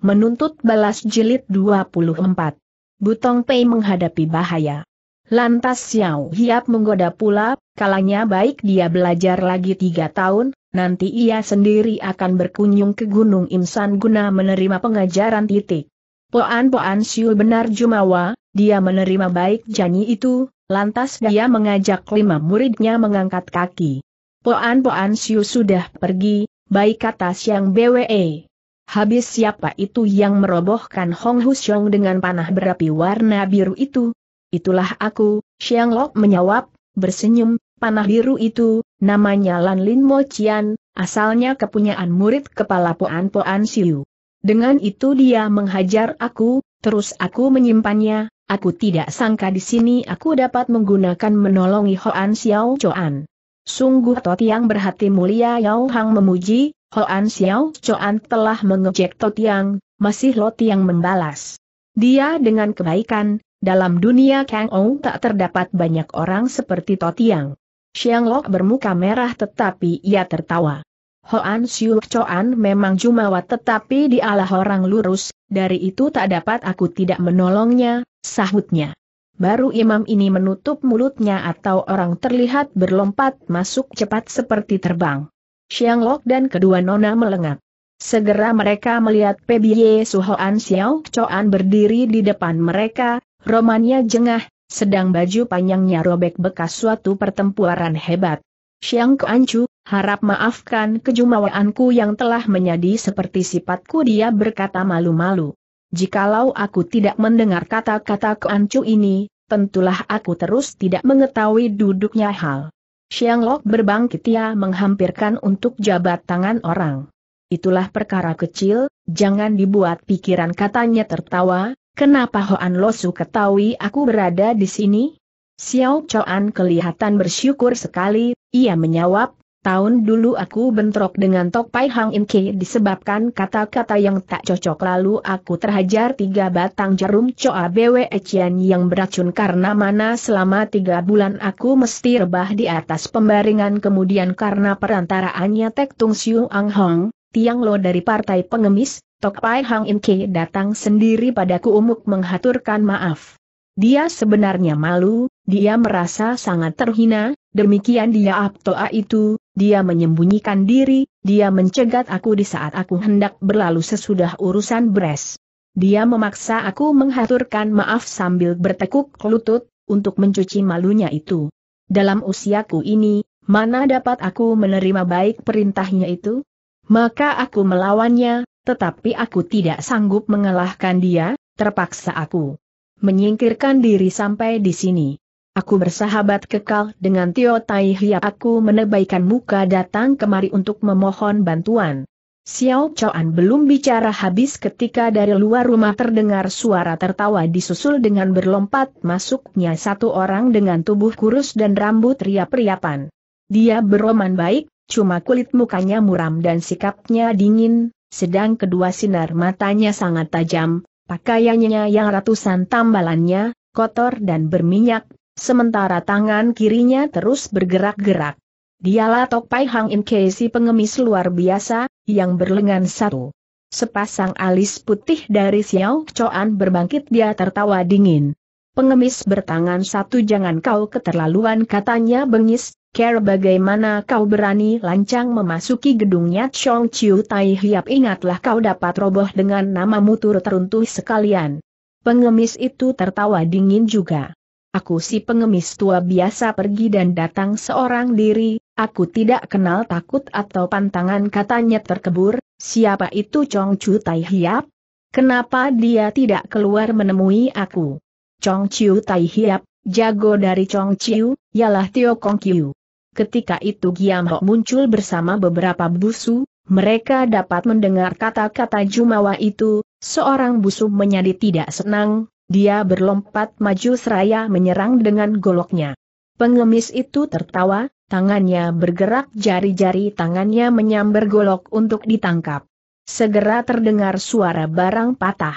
Menuntut balas jilid 24. Butong Pei menghadapi bahaya. Lantas Xiao Hiap menggoda pula, kalanya baik dia belajar lagi tiga tahun, nanti ia sendiri akan berkunjung ke Gunung Imsan guna menerima pengajaran titik. Poan-poan Siu benar Jumawa, dia menerima baik janji itu, lantas dia mengajak lima muridnya mengangkat kaki. Poan-poan Siu sudah pergi, baik kata Siang BWE. Habis siapa itu yang merobohkan Hong Husyong dengan panah berapi warna biru itu? Itulah aku, Xiang Lok menjawab, bersenyum, panah biru itu, namanya Lan Lin Mo Qian, asalnya kepunyaan murid kepala Poan Poan Siu. Dengan itu dia menghajar aku, terus aku menyimpannya, aku tidak sangka di sini aku dapat menggunakan menolongi Hoan Xiao Chuan. Sungguh Tot yang berhati mulia Yao Hang memuji, Hoan Xiao Choan telah mengejek Totiang, masih Lotiang membalas. Dia dengan kebaikan, dalam dunia Kang Ou tak terdapat banyak orang seperti Totiang. Xiang Lok bermuka merah tetapi ia tertawa. Hoan Xiu Choan memang jumawa tetapi dialah orang lurus, dari itu tak dapat aku tidak menolongnya, sahutnya. Baru imam ini menutup mulutnya atau orang terlihat berlompat masuk cepat seperti terbang. Xiang Lok dan kedua nona melengak. Segera mereka melihat Ye, Suhoan Xiao Choan berdiri di depan mereka, romannya jengah, sedang baju panjangnya robek bekas suatu pertempuran hebat. Xiang Kuancu, harap maafkan kejumawaanku yang telah menjadi seperti sifatku dia berkata malu-malu. Jikalau aku tidak mendengar kata-kata Kuancu ini, tentulah aku terus tidak mengetahui duduknya hal. Xiang Lok berbangkit ia menghampirkan untuk jabat tangan orang. Itulah perkara kecil, jangan dibuat pikiran katanya tertawa, kenapa Hoan Losu ketahui aku berada di sini? Xiao Chuan kelihatan bersyukur sekali, ia menjawab, Tahun dulu aku bentrok dengan Tok Pai Hang In Ki disebabkan kata-kata yang tak cocok lalu aku terhajar tiga batang jarum Choa Bwe Chien yang beracun karena mana selama tiga bulan aku mesti rebah di atas pembaringan kemudian karena perantaraannya Tek Tung Siu Ang Hong, Tiang Lo dari Partai Pengemis, Tok Pai Hang In Ki datang sendiri padaku umuk menghaturkan maaf. Dia sebenarnya malu, dia merasa sangat terhina, demikian dia Aptoa itu, dia menyembunyikan diri, dia mencegat aku di saat aku hendak berlalu sesudah urusan beres. Dia memaksa aku menghaturkan maaf sambil bertekuk lutut, untuk mencuci malunya itu. Dalam usiaku ini, mana dapat aku menerima baik perintahnya itu? Maka aku melawannya, tetapi aku tidak sanggup mengalahkan dia, terpaksa aku menyingkirkan diri sampai di sini. Aku bersahabat kekal dengan Tio Tai Hia. Aku menebaikan muka datang kemari untuk memohon bantuan. Xiao Chuan belum bicara habis ketika dari luar rumah terdengar suara tertawa disusul dengan berlompat masuknya satu orang dengan tubuh kurus dan rambut riap-riapan. Dia beroman baik, cuma kulit mukanya muram dan sikapnya dingin, sedang kedua sinar matanya sangat tajam, pakaiannya yang ratusan tambalannya, kotor dan berminyak, sementara tangan kirinya terus bergerak-gerak. Dialah Tok Pai Hang In Kei si pengemis luar biasa, yang berlengan satu. Sepasang alis putih dari Xiao Choan berbangkit dia tertawa dingin. Pengemis bertangan satu jangan kau keterlaluan katanya bengis, care bagaimana kau berani lancang memasuki gedungnya Chong Chiu Tai Hiap ingatlah kau dapat roboh dengan namamu turut teruntuh sekalian. Pengemis itu tertawa dingin juga. Aku si pengemis tua biasa pergi dan datang seorang diri, aku tidak kenal takut atau pantangan katanya terkebur, siapa itu Chong Chu Tai Hiap? Kenapa dia tidak keluar menemui aku? Chong Chiu Tai Hiap, jago dari Chong Chiu, ialah Tio Kong Kiu. Ketika itu Giam Ho muncul bersama beberapa busu, mereka dapat mendengar kata-kata Jumawa itu, seorang busu menjadi tidak senang, dia berlompat maju seraya menyerang dengan goloknya. Pengemis itu tertawa, tangannya bergerak jari-jari tangannya menyambar golok untuk ditangkap. Segera terdengar suara barang patah.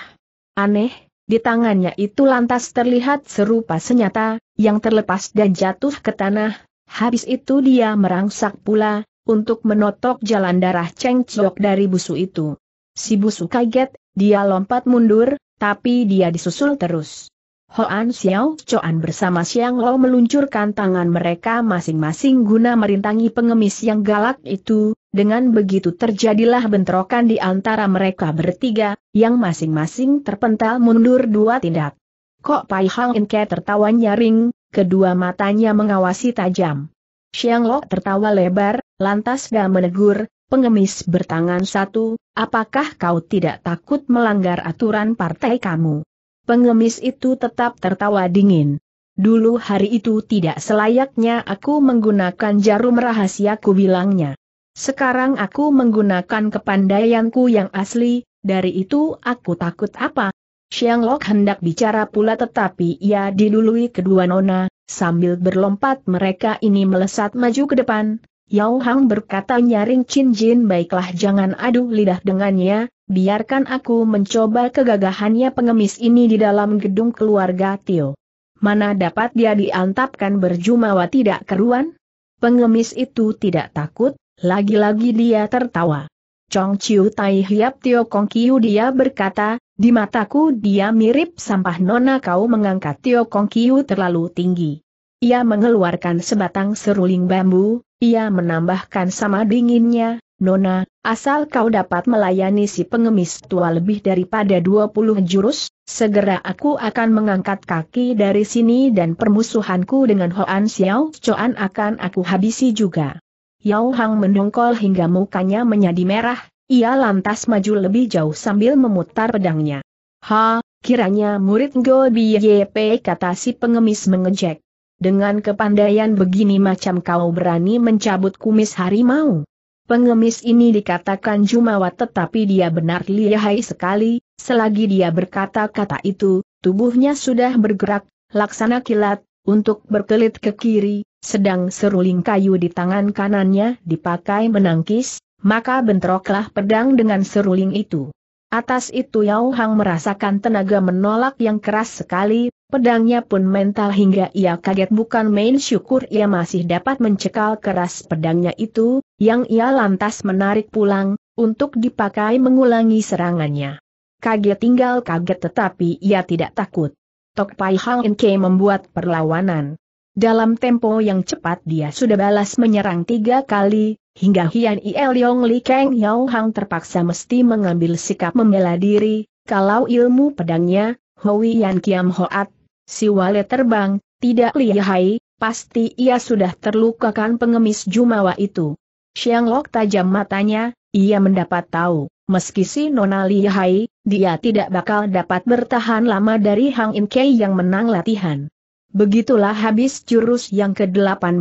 Aneh, di tangannya itu lantas terlihat serupa senjata, yang terlepas dan jatuh ke tanah, habis itu dia merangsak pula, untuk menotok jalan darah Cheng Chok dari busu itu. Si busu kaget, dia lompat mundur, tapi dia disusul terus. Hoan Xiao Choan bersama Xiang Lo meluncurkan tangan mereka masing-masing guna merintangi pengemis yang galak itu, dengan begitu terjadilah bentrokan di antara mereka bertiga, yang masing-masing terpental mundur dua tindak. Kok Pai Hang Inke tertawa nyaring, kedua matanya mengawasi tajam. Xiang Lo tertawa lebar, lantas gak menegur, pengemis bertangan satu, apakah kau tidak takut melanggar aturan partai kamu? Pengemis itu tetap tertawa dingin. Dulu hari itu tidak selayaknya aku menggunakan jarum rahasia ku bilangnya. Sekarang aku menggunakan kepandaianku yang asli, dari itu aku takut apa? Xiang Lok hendak bicara pula tetapi ia didului kedua nona, sambil berlompat mereka ini melesat maju ke depan, Yao Hang berkata nyaring Chin Jin baiklah jangan adu lidah dengannya, biarkan aku mencoba kegagahannya pengemis ini di dalam gedung keluarga Tio. Mana dapat dia diantapkan berjumawa tidak keruan? Pengemis itu tidak takut, lagi-lagi dia tertawa. Chong Chiu Tai Hiap Tio Kong Kiu dia berkata, di mataku dia mirip sampah nona kau mengangkat Tio Kong Kiu terlalu tinggi. Ia mengeluarkan sebatang seruling bambu, ia menambahkan sama dinginnya, Nona, asal kau dapat melayani si pengemis tua lebih daripada 20 jurus, segera aku akan mengangkat kaki dari sini dan permusuhanku dengan Hoan Xiao Choan akan aku habisi juga. Yao Hang mendongkol hingga mukanya menjadi merah, ia lantas maju lebih jauh sambil memutar pedangnya. Ha, kiranya murid Go Biye kata si pengemis mengejek. Dengan kepandaian begini macam kau berani mencabut kumis harimau. Pengemis ini dikatakan Jumawa tetapi dia benar lihai sekali, selagi dia berkata-kata itu, tubuhnya sudah bergerak, laksana kilat, untuk berkelit ke kiri, sedang seruling kayu di tangan kanannya dipakai menangkis, maka bentroklah pedang dengan seruling itu. Atas itu Yao Hang merasakan tenaga menolak yang keras sekali, Pedangnya pun mental hingga ia kaget bukan main syukur ia masih dapat mencekal keras pedangnya itu, yang ia lantas menarik pulang, untuk dipakai mengulangi serangannya. Kaget tinggal kaget tetapi ia tidak takut. Tok Pai Hang In membuat perlawanan. Dalam tempo yang cepat dia sudah balas menyerang tiga kali, hingga Hian Iel Yong Li Kang Yao Hang terpaksa mesti mengambil sikap membela diri, kalau ilmu pedangnya, Hoi Yan Kiam Hoat Si Wale terbang, tidak lihai, pasti ia sudah terlukakan pengemis Jumawa itu. Siang Lok tajam matanya, ia mendapat tahu, meski si Nona lihai, dia tidak bakal dapat bertahan lama dari Hang In Kei yang menang latihan. Begitulah habis jurus yang ke-18,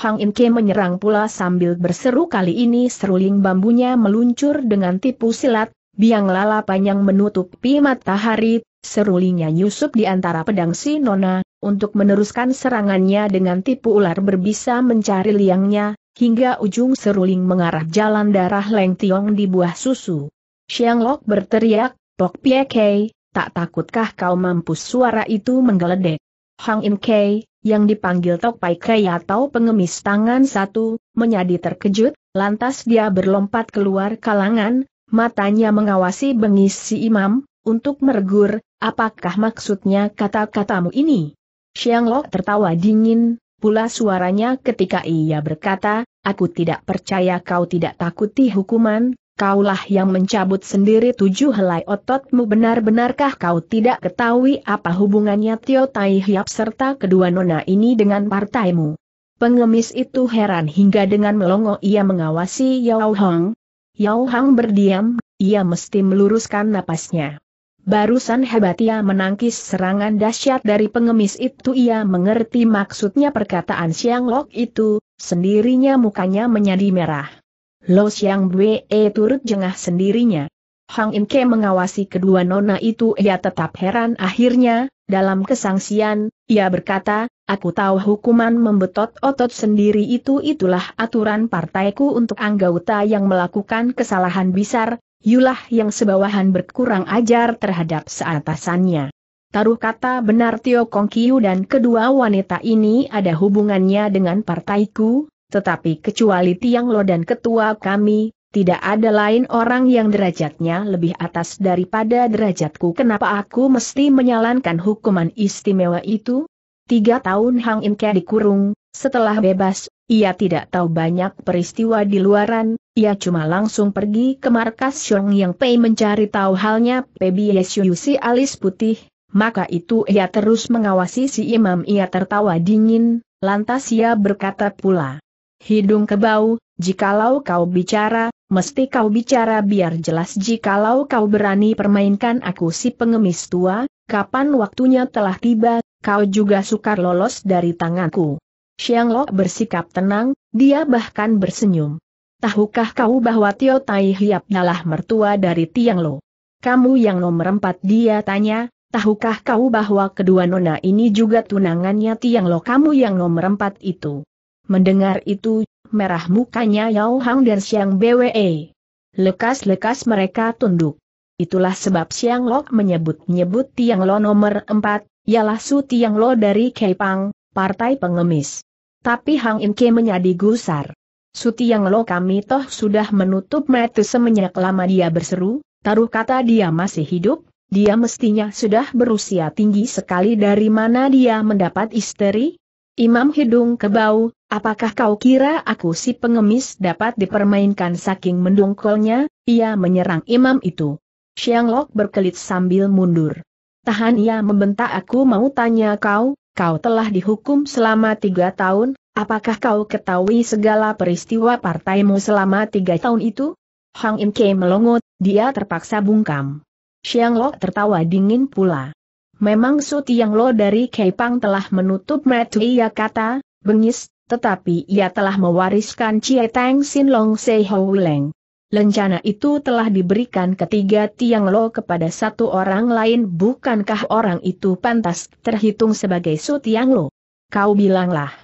Hang In Kei menyerang pula sambil berseru kali ini seruling bambunya meluncur dengan tipu silat, biang lala panjang menutupi matahari, Serulinya Yusuf di antara pedang si Nona, untuk meneruskan serangannya dengan tipu ular berbisa mencari liangnya, hingga ujung seruling mengarah jalan darah Leng Tiong di buah susu. Xiang Lok berteriak, Tok Pie Kei, tak takutkah kau mampus suara itu menggeledek. Hang In Kei, yang dipanggil Tok Pai Kei atau pengemis tangan satu, menjadi terkejut, lantas dia berlompat keluar kalangan, matanya mengawasi bengis si imam, untuk mergur, apakah maksudnya kata-katamu ini? Xiang Lo tertawa dingin, pula suaranya ketika ia berkata, aku tidak percaya kau tidak takuti hukuman, kaulah yang mencabut sendiri tujuh helai ototmu benar-benarkah kau tidak ketahui apa hubungannya Tio Tai Hiap serta kedua nona ini dengan partaimu. Pengemis itu heran hingga dengan melongo ia mengawasi Yao Hong. Yao Hong berdiam, ia mesti meluruskan napasnya. Barusan hebat ia menangkis serangan dahsyat dari pengemis itu ia mengerti maksudnya perkataan Siang Lok itu, sendirinya mukanya menjadi merah. Lo Siang Bwe e turut jengah sendirinya. Hang In Ke mengawasi kedua nona itu ia tetap heran akhirnya, dalam kesangsian, ia berkata, aku tahu hukuman membetot otot sendiri itu itulah aturan partaiku untuk anggota yang melakukan kesalahan besar, Yulah yang sebawahan berkurang ajar terhadap seatasannya. Taruh kata benar Tio Kong Kiu dan kedua wanita ini ada hubungannya dengan partaiku, tetapi kecuali Tiang Lo dan ketua kami, tidak ada lain orang yang derajatnya lebih atas daripada derajatku. Kenapa aku mesti menyalankan hukuman istimewa itu? Tiga tahun Hang Inke dikurung, setelah bebas, ia tidak tahu banyak peristiwa di luaran, ia cuma langsung pergi ke markas Xiong Yang Pei mencari tahu halnya si alis putih, maka itu ia terus mengawasi si imam ia tertawa dingin, lantas ia berkata pula. Hidung kebau, jikalau kau bicara, mesti kau bicara biar jelas jikalau kau berani permainkan aku si pengemis tua, kapan waktunya telah tiba, kau juga sukar lolos dari tanganku. Xiang Lo bersikap tenang, dia bahkan bersenyum. Tahukah kau bahwa Tio Tai Hiap nalah mertua dari Tiang Lo? Kamu yang nomor empat dia tanya, tahukah kau bahwa kedua nona ini juga tunangannya Tiang Lo kamu yang nomor empat itu? Mendengar itu, merah mukanya Yao Hang dan Siang BWE. Lekas-lekas mereka tunduk. Itulah sebab Siang Lo menyebut-nyebut Tiang Lo nomor empat, ialah Su Tiang Lo dari Kepang, partai pengemis. Tapi Hang Inke Ke menyadi gusar. Suti yang Lo kami toh sudah menutup mata semenyak lama dia berseru, taruh kata dia masih hidup, dia mestinya sudah berusia tinggi sekali dari mana dia mendapat istri? Imam hidung kebau, apakah kau kira aku si pengemis dapat dipermainkan saking mendongkolnya, ia menyerang imam itu. Siang Lok berkelit sambil mundur. Tahan ia membentak aku mau tanya kau, kau telah dihukum selama tiga tahun, Apakah kau ketahui segala peristiwa partaimu selama tiga tahun itu? Hang In Kei melongot, dia terpaksa bungkam. Xiang Lo tertawa dingin pula. Memang Su Tiang Lo dari Keipang telah menutup mata ia kata, bengis, tetapi ia telah mewariskan Chie Tang Sin Long Se Hou Leng. Lencana itu telah diberikan ketiga Tiang Lo kepada satu orang lain bukankah orang itu pantas terhitung sebagai Su Tiang Lo? Kau bilanglah.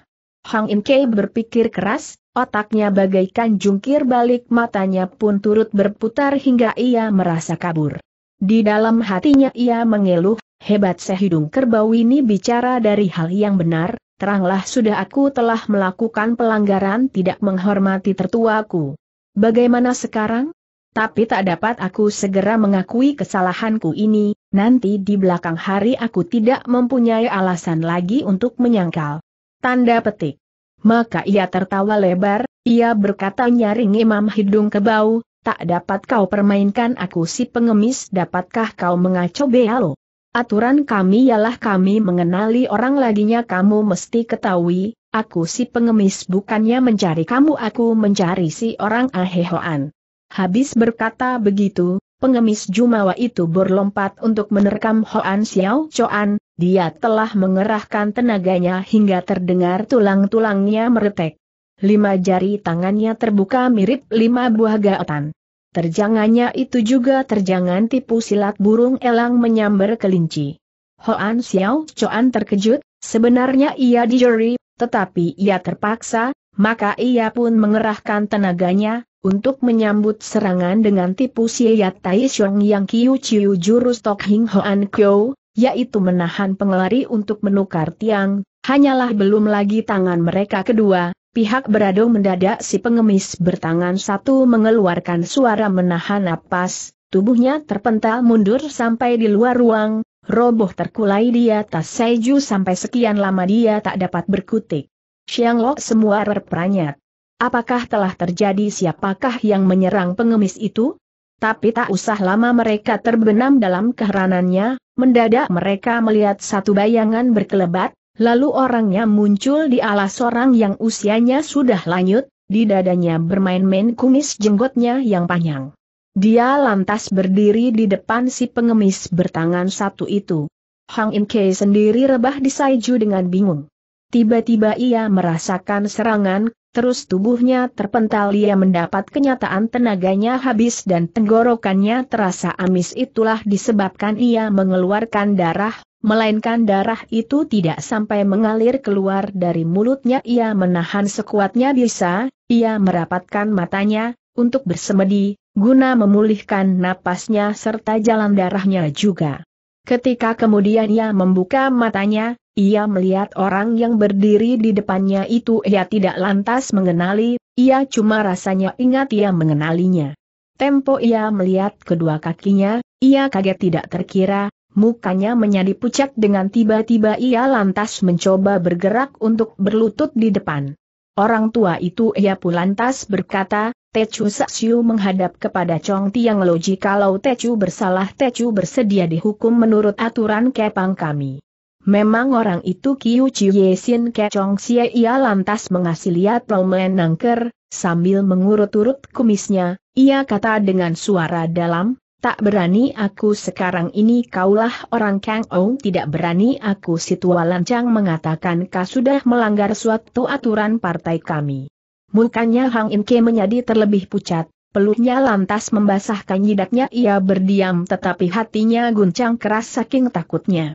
Hang In Kei berpikir keras, otaknya bagaikan jungkir balik matanya pun turut berputar hingga ia merasa kabur. Di dalam hatinya ia mengeluh, hebat sehidung kerbau ini bicara dari hal yang benar, teranglah sudah aku telah melakukan pelanggaran tidak menghormati tertuaku. Bagaimana sekarang? Tapi tak dapat aku segera mengakui kesalahanku ini, nanti di belakang hari aku tidak mempunyai alasan lagi untuk menyangkal. Tanda petik. Maka ia tertawa lebar, ia berkata nyaring imam hidung kebau, tak dapat kau permainkan aku si pengemis dapatkah kau mengacau bealo. Aturan kami ialah kami mengenali orang laginya kamu mesti ketahui, aku si pengemis bukannya mencari kamu aku mencari si orang ahehoan. Habis berkata begitu, pengemis Jumawa itu berlompat untuk menerkam Hoan Xiao Choan, dia telah mengerahkan tenaganya hingga terdengar tulang-tulangnya meretek. Lima jari tangannya terbuka mirip lima buah gaetan. Terjangannya itu juga terjangan tipu silat burung elang menyambar kelinci. Hoan Xiao Choan terkejut, sebenarnya ia dijeri, tetapi ia terpaksa, maka ia pun mengerahkan tenaganya, untuk menyambut serangan dengan tipu siyat Tai Xiong Yang Kiu Chiu jurus Tok Hing Hoan Kyo, yaitu menahan pengelari untuk menukar tiang, hanyalah belum lagi tangan mereka kedua, pihak beradu mendadak si pengemis bertangan satu mengeluarkan suara menahan napas, tubuhnya terpental mundur sampai di luar ruang, roboh terkulai di atas seju sampai sekian lama dia tak dapat berkutik. Siang lo semua berperanyat. Apakah telah terjadi siapakah yang menyerang pengemis itu? Tapi tak usah lama mereka terbenam dalam keheranannya, mendadak mereka melihat satu bayangan berkelebat, lalu orangnya muncul di alas orang yang usianya sudah lanjut, di dadanya bermain-main kumis jenggotnya yang panjang. Dia lantas berdiri di depan si pengemis bertangan satu itu. Hang In sendiri rebah di Saiju dengan bingung. Tiba-tiba ia merasakan serangan, terus tubuhnya terpental ia mendapat kenyataan tenaganya habis dan tenggorokannya terasa amis itulah disebabkan ia mengeluarkan darah, melainkan darah itu tidak sampai mengalir keluar dari mulutnya ia menahan sekuatnya bisa, ia merapatkan matanya, untuk bersemedi, guna memulihkan napasnya serta jalan darahnya juga. Ketika kemudian ia membuka matanya, ia melihat orang yang berdiri di depannya itu ia tidak lantas mengenali, ia cuma rasanya ingat ia mengenalinya. Tempo ia melihat kedua kakinya, ia kaget tidak terkira, mukanya menjadi pucat dengan tiba-tiba ia lantas mencoba bergerak untuk berlutut di depan. Orang tua itu ia pun lantas berkata, Tecu Saksiu menghadap kepada Chong Tiang Loji kalau Tecu bersalah Tecu bersedia dihukum menurut aturan kepang kami. Memang orang itu Kiu Chiye Sin Ke Chong Xie ia lantas mengasih lihat Roman Nangker, sambil mengurut-urut kumisnya, ia kata dengan suara dalam, tak berani aku sekarang ini kaulah orang Kang Ong tidak berani aku situa lancang mengatakan kau sudah melanggar suatu aturan partai kami. Mukanya Hang In menjadi terlebih pucat, peluhnya lantas membasahkan jidatnya ia berdiam tetapi hatinya guncang keras saking takutnya.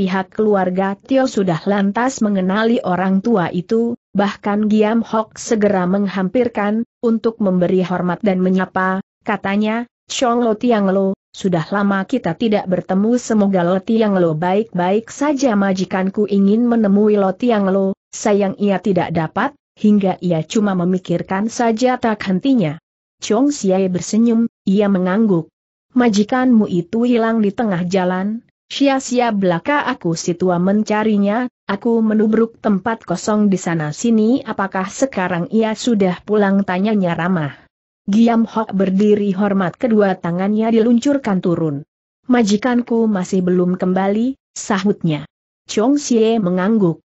Pihak keluarga Tio sudah lantas mengenali orang tua itu, bahkan Giam Hok segera menghampirkan, untuk memberi hormat dan menyapa, katanya, Chong Lo Tiang Lo, sudah lama kita tidak bertemu semoga Lo Tiang Lo baik-baik saja majikanku ingin menemui Lo Tiang Lo, sayang ia tidak dapat, hingga ia cuma memikirkan saja tak hentinya. Chong Xie bersenyum, ia mengangguk. Majikanmu itu hilang di tengah jalan, sia-sia belaka aku situa mencarinya, aku menubruk tempat kosong di sana-sini apakah sekarang ia sudah pulang tanyanya ramah. Giam Hok berdiri hormat kedua tangannya diluncurkan turun. Majikanku masih belum kembali, sahutnya. Chong Xie mengangguk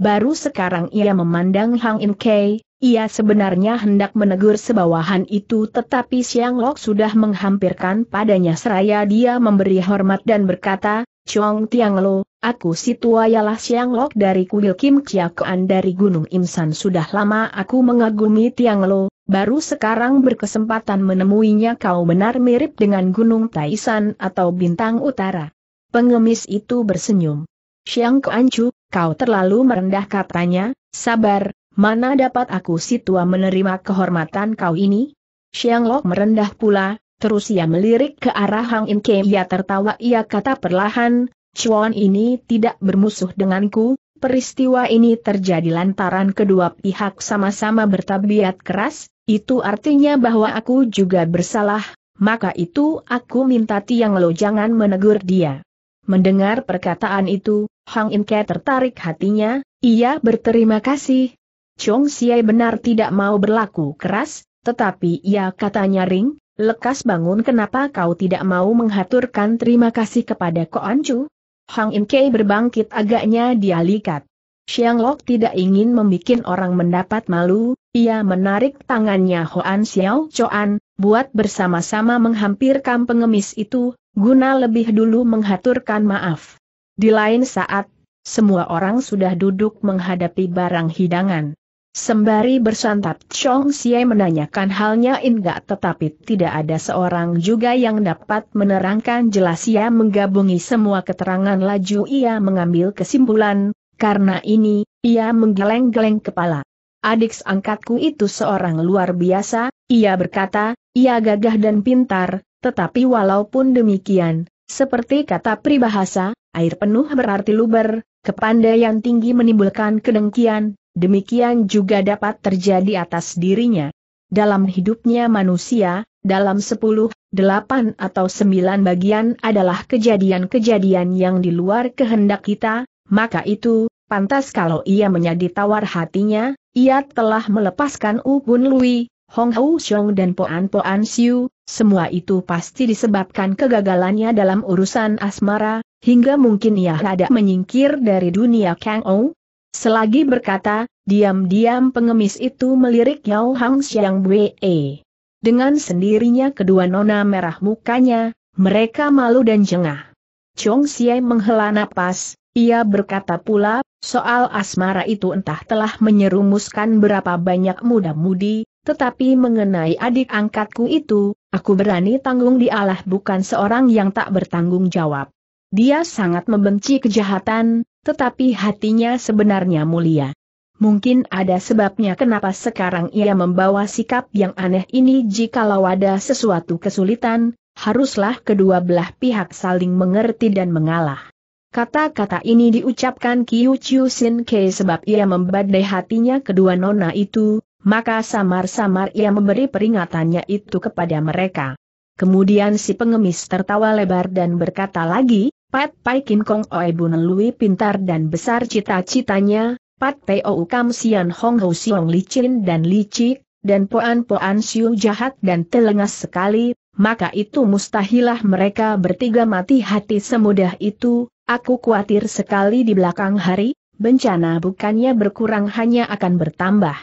baru sekarang ia memandang Hang In Kei, ia sebenarnya hendak menegur sebawahan itu tetapi Siang Lok sudah menghampirkan padanya seraya dia memberi hormat dan berkata, Chong Tiang Lo, aku si tua ialah Siang Lok dari kuil Kim Chia Kuan dari Gunung Imsan sudah lama aku mengagumi Tiang Lo, baru sekarang berkesempatan menemuinya kau benar mirip dengan Gunung Taisan atau Bintang Utara. Pengemis itu bersenyum. Siang Keancu, kau terlalu merendah katanya, sabar, mana dapat aku si tua menerima kehormatan kau ini? Siang Lok merendah pula, terus ia melirik ke arah Hang In Kei. ia tertawa ia kata perlahan, Chuan ini tidak bermusuh denganku, peristiwa ini terjadi lantaran kedua pihak sama-sama bertabiat keras, itu artinya bahwa aku juga bersalah, maka itu aku minta Tiang Lo jangan menegur dia. Mendengar perkataan itu, Hang Inke tertarik hatinya, ia berterima kasih. Chong Siai benar tidak mau berlaku keras, tetapi ia katanya ring, lekas bangun kenapa kau tidak mau menghaturkan terima kasih kepada Ko Anchu? Hang Inke berbangkit agaknya dia likat. Xiang Lok tidak ingin membuat orang mendapat malu, ia menarik tangannya Hoan Xiao Choan, buat bersama-sama menghampirkan pengemis itu, guna lebih dulu menghaturkan maaf. Di lain saat, semua orang sudah duduk menghadapi barang hidangan. Sembari bersantap Chong Xie menanyakan halnya Inga tetapi tidak ada seorang juga yang dapat menerangkan jelas ia menggabungi semua keterangan laju ia mengambil kesimpulan, karena ini, ia menggeleng-geleng kepala. Adik seangkatku itu seorang luar biasa, ia berkata, ia gagah dan pintar, tetapi walaupun demikian, seperti kata pribahasa, air penuh berarti luber, kepandaian tinggi menimbulkan kedengkian, demikian juga dapat terjadi atas dirinya. Dalam hidupnya manusia, dalam sepuluh, delapan atau sembilan bagian adalah kejadian-kejadian yang di luar kehendak kita, maka itu, pantas kalau ia menjadi tawar hatinya, ia telah melepaskan Upun Lui, Hong Hou Xiong dan Poan Poan Siu, semua itu pasti disebabkan kegagalannya dalam urusan asmara, hingga mungkin ia hendak menyingkir dari dunia Kang Ou. Selagi berkata, diam-diam pengemis itu melirik Yao Hang Xiang Wei. Dengan sendirinya kedua nona merah mukanya, mereka malu dan jengah. Chong Xie menghela napas, ia berkata pula, soal asmara itu entah telah menyerumuskan berapa banyak muda-mudi, tetapi mengenai adik angkatku itu, Aku berani tanggung di Allah bukan seorang yang tak bertanggung jawab. Dia sangat membenci kejahatan, tetapi hatinya sebenarnya mulia. Mungkin ada sebabnya kenapa sekarang ia membawa sikap yang aneh ini jikalau ada sesuatu kesulitan, haruslah kedua belah pihak saling mengerti dan mengalah. Kata-kata ini diucapkan Kiyu Chiu Sin Ke sebab ia membadai hatinya kedua nona itu, maka samar-samar ia memberi peringatannya itu kepada mereka. Kemudian si pengemis tertawa lebar dan berkata lagi, Pat Pai Kin Kong Oe Bu pintar dan besar cita-citanya, Pat Pai Ou Kam Sian Hong Hou Siong Licin dan Licik, dan Poan Poan Siu jahat dan telengas sekali, maka itu mustahilah mereka bertiga mati hati semudah itu, aku khawatir sekali di belakang hari, bencana bukannya berkurang hanya akan bertambah.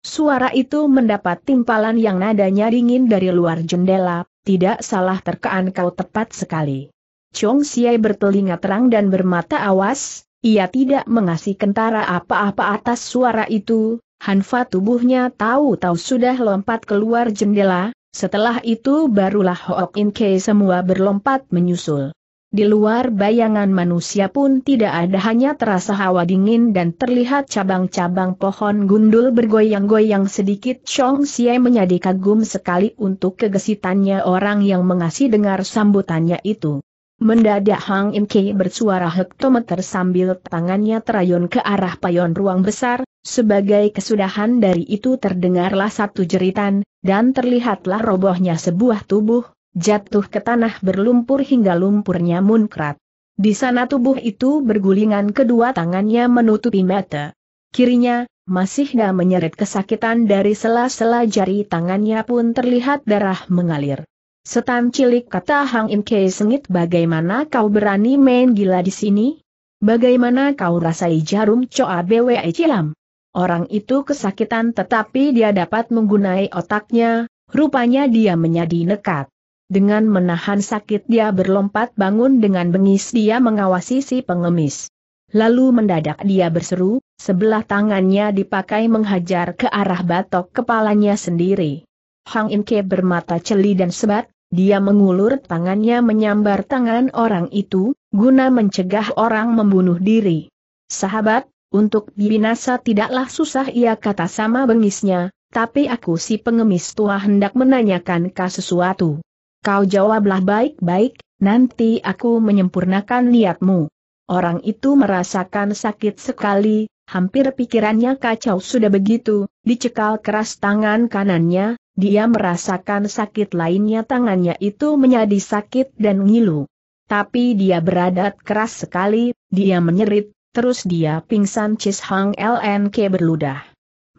Suara itu mendapat timpalan yang nadanya dingin dari luar jendela, tidak salah terkaan kau tepat sekali. Chong Xie bertelinga terang dan bermata awas, ia tidak mengasih kentara apa-apa atas suara itu, Hanfa tubuhnya tahu-tahu sudah lompat keluar jendela, setelah itu barulah Hook In Kei semua berlompat menyusul. Di luar bayangan manusia pun tidak ada hanya terasa hawa dingin dan terlihat cabang-cabang pohon gundul bergoyang-goyang sedikit. Chong Xie menjadi kagum sekali untuk kegesitannya orang yang mengasih dengar sambutannya itu. Mendadak Hang Im Kei bersuara hektometer sambil tangannya terayun ke arah payon ruang besar, sebagai kesudahan dari itu terdengarlah satu jeritan, dan terlihatlah robohnya sebuah tubuh, Jatuh ke tanah berlumpur hingga lumpurnya munkrat. Di sana tubuh itu bergulingan kedua tangannya menutupi mata. Kirinya, masih gak menyeret kesakitan dari sela-sela jari tangannya pun terlihat darah mengalir. Setan cilik kata Hang Im Kei sengit bagaimana kau berani main gila di sini? Bagaimana kau rasai jarum coa BWE Cilam? Orang itu kesakitan tetapi dia dapat menggunai otaknya, rupanya dia menjadi nekat. Dengan menahan sakit dia berlompat bangun dengan bengis dia mengawasi si pengemis. Lalu mendadak dia berseru, sebelah tangannya dipakai menghajar ke arah batok kepalanya sendiri. Hang Inke bermata celi dan sebat, dia mengulur tangannya menyambar tangan orang itu, guna mencegah orang membunuh diri. Sahabat, untuk binasa tidaklah susah ia kata sama bengisnya, tapi aku si pengemis tua hendak menanyakan sesuatu. Kau jawablah baik-baik, nanti aku menyempurnakan niatmu. Orang itu merasakan sakit sekali, hampir pikirannya kacau sudah begitu, dicekal keras tangan kanannya, dia merasakan sakit lainnya tangannya itu menjadi sakit dan ngilu. Tapi dia beradat keras sekali, dia menyerit, terus dia pingsan Cis Hang LNK berludah.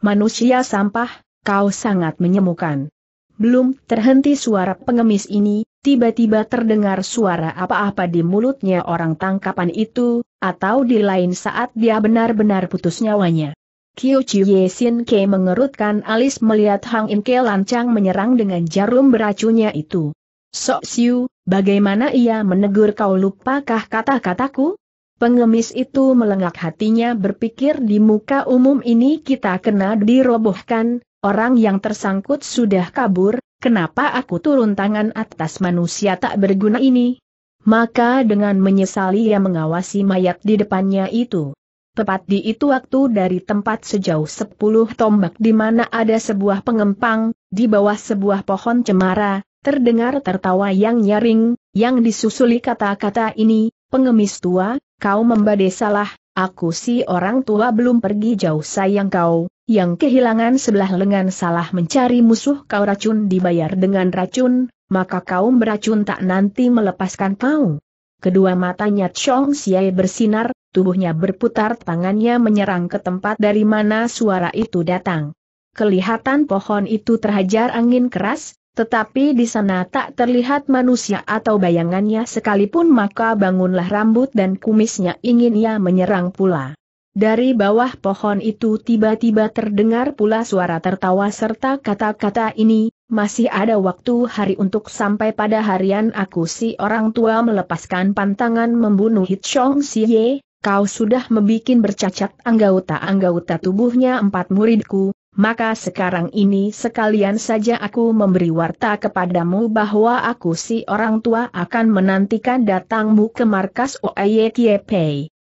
Manusia sampah, kau sangat menyemukan. Belum terhenti suara pengemis ini, tiba-tiba terdengar suara apa-apa di mulutnya orang tangkapan itu, atau di lain saat dia benar-benar putus nyawanya. Kyo Chiu Sin Ke mengerutkan alis melihat Hang In Ke lancang menyerang dengan jarum beracunnya itu. Sok Siu, bagaimana ia menegur kau lupakah kata-kataku? Pengemis itu melengak hatinya berpikir di muka umum ini kita kena dirobohkan, Orang yang tersangkut sudah kabur, kenapa aku turun tangan atas manusia tak berguna ini? Maka dengan menyesali ia mengawasi mayat di depannya itu. Tepat di itu waktu dari tempat sejauh sepuluh tombak di mana ada sebuah pengempang, di bawah sebuah pohon cemara, terdengar tertawa yang nyaring, yang disusuli kata-kata ini, pengemis tua, kau membade salah, Aku si orang tua belum pergi jauh sayang kau, yang kehilangan sebelah lengan salah mencari musuh kau racun dibayar dengan racun, maka kau beracun tak nanti melepaskan kau. Kedua matanya Chong Xiai bersinar, tubuhnya berputar tangannya menyerang ke tempat dari mana suara itu datang. Kelihatan pohon itu terhajar angin keras, tetapi di sana tak terlihat manusia atau bayangannya sekalipun maka bangunlah rambut dan kumisnya ingin ia menyerang pula. Dari bawah pohon itu tiba-tiba terdengar pula suara tertawa serta kata-kata ini, masih ada waktu hari untuk sampai pada harian aku si orang tua melepaskan pantangan membunuh Hitchong Siye, kau sudah membuat bercacat anggota-anggota tubuhnya empat muridku, maka sekarang ini sekalian saja aku memberi warta kepadamu bahwa aku si orang tua akan menantikan datangmu ke markas OAYTP,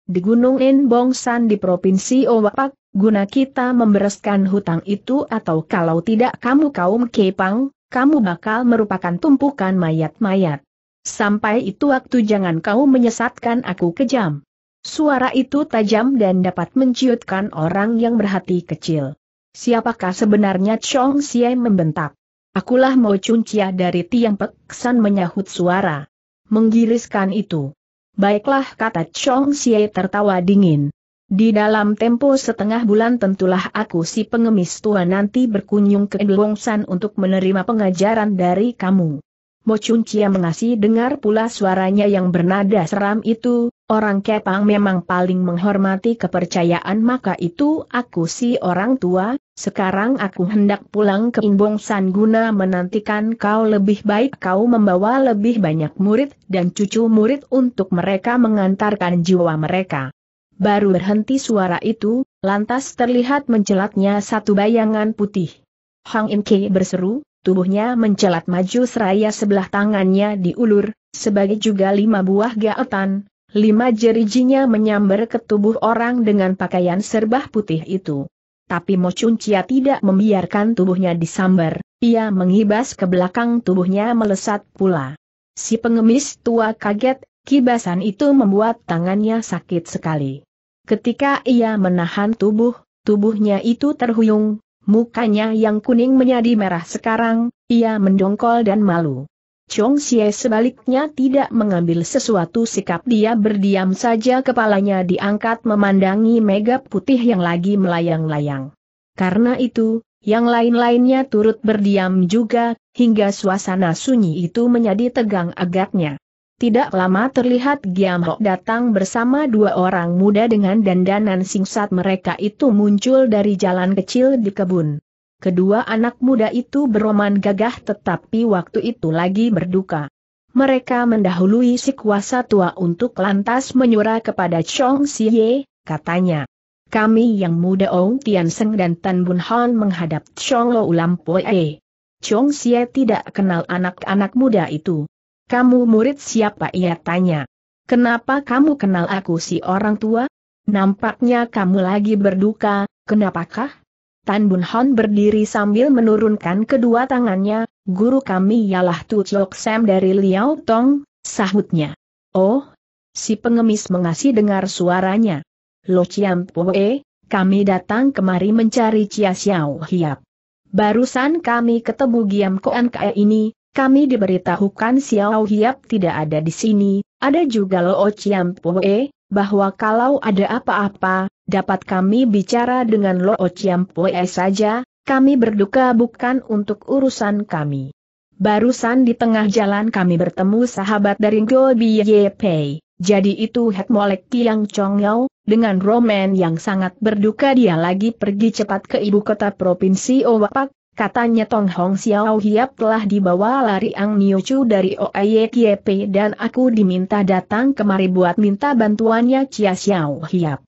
di Gunung Inbongsan di Provinsi Owapak, guna kita membereskan hutang itu atau kalau tidak kamu kaum Kepang, kamu bakal merupakan tumpukan mayat-mayat. Sampai itu waktu jangan kau menyesatkan aku kejam. Suara itu tajam dan dapat menciutkan orang yang berhati kecil. Siapakah sebenarnya Chong Xie membentak? Akulah Mo Cuncia dari Tiang Peksan menyahut suara. menggiliskan itu. Baiklah kata Chong Xie tertawa dingin. Di dalam tempo setengah bulan tentulah aku si pengemis tua nanti berkunjung ke San untuk menerima pengajaran dari kamu. Mo Chia mengasih dengar pula suaranya yang bernada seram itu, Orang Kepang memang paling menghormati kepercayaan maka itu aku si orang tua, sekarang aku hendak pulang ke Imbong San guna menantikan kau lebih baik kau membawa lebih banyak murid dan cucu murid untuk mereka mengantarkan jiwa mereka. Baru berhenti suara itu, lantas terlihat mencelatnya satu bayangan putih. Hang In Ke berseru, tubuhnya mencelat maju seraya sebelah tangannya diulur, sebagai juga lima buah gaetan, Lima jerijinya menyambar ke tubuh orang dengan pakaian serbah putih itu. Tapi Mo Chia tidak membiarkan tubuhnya disambar, ia mengibas ke belakang tubuhnya melesat pula. Si pengemis tua kaget, kibasan itu membuat tangannya sakit sekali. Ketika ia menahan tubuh, tubuhnya itu terhuyung, mukanya yang kuning menjadi merah sekarang, ia mendongkol dan malu. Chong Xie sebaliknya tidak mengambil sesuatu sikap dia berdiam saja kepalanya diangkat memandangi mega putih yang lagi melayang-layang. Karena itu, yang lain-lainnya turut berdiam juga, hingga suasana sunyi itu menjadi tegang agaknya. Tidak lama terlihat Giam Rok datang bersama dua orang muda dengan dandanan singsat mereka itu muncul dari jalan kecil di kebun. Kedua anak muda itu beroman gagah tetapi waktu itu lagi berduka. Mereka mendahului si kuasa tua untuk lantas menyuruh kepada Chong Siye, katanya. Kami yang muda Ong Tian Seng dan Tan Bun Hon menghadap Chong Lo Ulam Poe. Chong Siye tidak kenal anak-anak muda itu. Kamu murid siapa ia tanya. Kenapa kamu kenal aku si orang tua? Nampaknya kamu lagi berduka, kenapakah? Tan Bun Hon berdiri sambil menurunkan kedua tangannya, guru kami ialah Tu Chok Sam dari Liao Tong, sahutnya. Oh, si pengemis mengasih dengar suaranya. Lo Chiam Poe, kami datang kemari mencari Chia Xiao Hiap. Barusan kami ketemu Giam Koan Kae ini, kami diberitahukan Xiao Hiap tidak ada di sini, ada juga Lo Chiam Poe, bahwa kalau ada apa-apa, dapat kami bicara dengan Lo Chiampoe saja, kami berduka bukan untuk urusan kami. Barusan di tengah jalan kami bertemu sahabat dari Go Pei. Jadi itu Het Molek Tiang Chongyao, dengan Roman yang sangat berduka dia lagi pergi cepat ke ibu kota Provinsi Owapak, katanya Tong Hong Xiao Hiap telah dibawa lari Ang Chu dari OAYKP dan aku diminta datang kemari buat minta bantuannya Chia Xiao Hiap.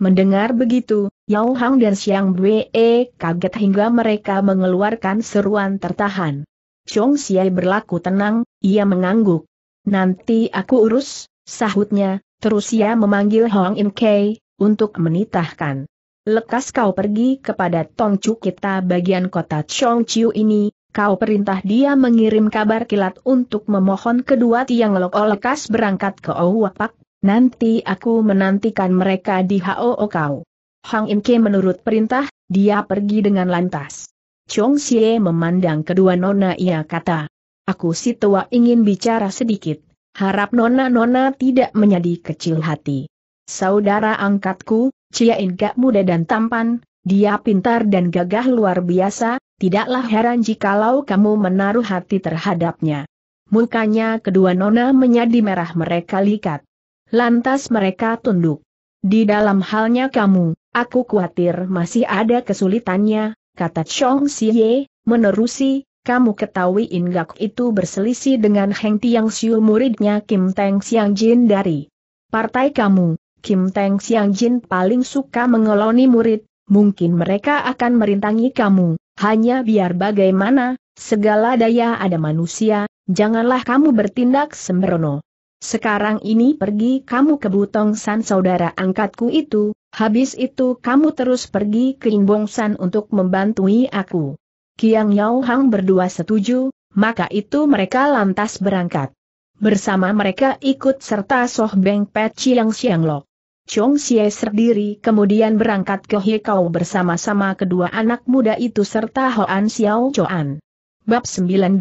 Mendengar begitu, Yao Hang dan Xiang Wei kaget hingga mereka mengeluarkan seruan tertahan. Chong Xiai berlaku tenang, ia mengangguk. Nanti aku urus, sahutnya, terus ia memanggil Hong In Kei, untuk menitahkan. Lekas kau pergi kepada Tong Chu kita bagian kota Chong Chiu ini, kau perintah dia mengirim kabar kilat untuk memohon kedua tiang lok lekas berangkat ke Ouapak, Nanti aku menantikan mereka di HOO kau. Hang Im Ke menurut perintah, dia pergi dengan lantas. Chong Xie memandang kedua nona ia kata. Aku si tua ingin bicara sedikit, harap nona-nona tidak menjadi kecil hati. Saudara angkatku, Cia In gak muda dan tampan, dia pintar dan gagah luar biasa, tidaklah heran jikalau kamu menaruh hati terhadapnya. Mukanya kedua nona menjadi merah mereka likat. Lantas mereka tunduk. Di dalam halnya kamu, aku khawatir masih ada kesulitannya, kata Chong Xie, menerusi, kamu ketahui Ingak itu berselisih dengan Heng Tiang Siu muridnya Kim Teng Xiang Jin dari partai kamu, Kim Teng Xiang Jin paling suka mengeloni murid, mungkin mereka akan merintangi kamu, hanya biar bagaimana, segala daya ada manusia, janganlah kamu bertindak sembrono. Sekarang ini pergi kamu ke Butong San saudara angkatku itu, habis itu kamu terus pergi ke Inbong San untuk membantui aku. Kiang Yao Hang berdua setuju, maka itu mereka lantas berangkat. Bersama mereka ikut serta Soh Beng Pet Chiang Siang Lok. Chong Xie sendiri kemudian berangkat ke Hekau bersama-sama kedua anak muda itu serta Hoan Xiao Choan. Bab 19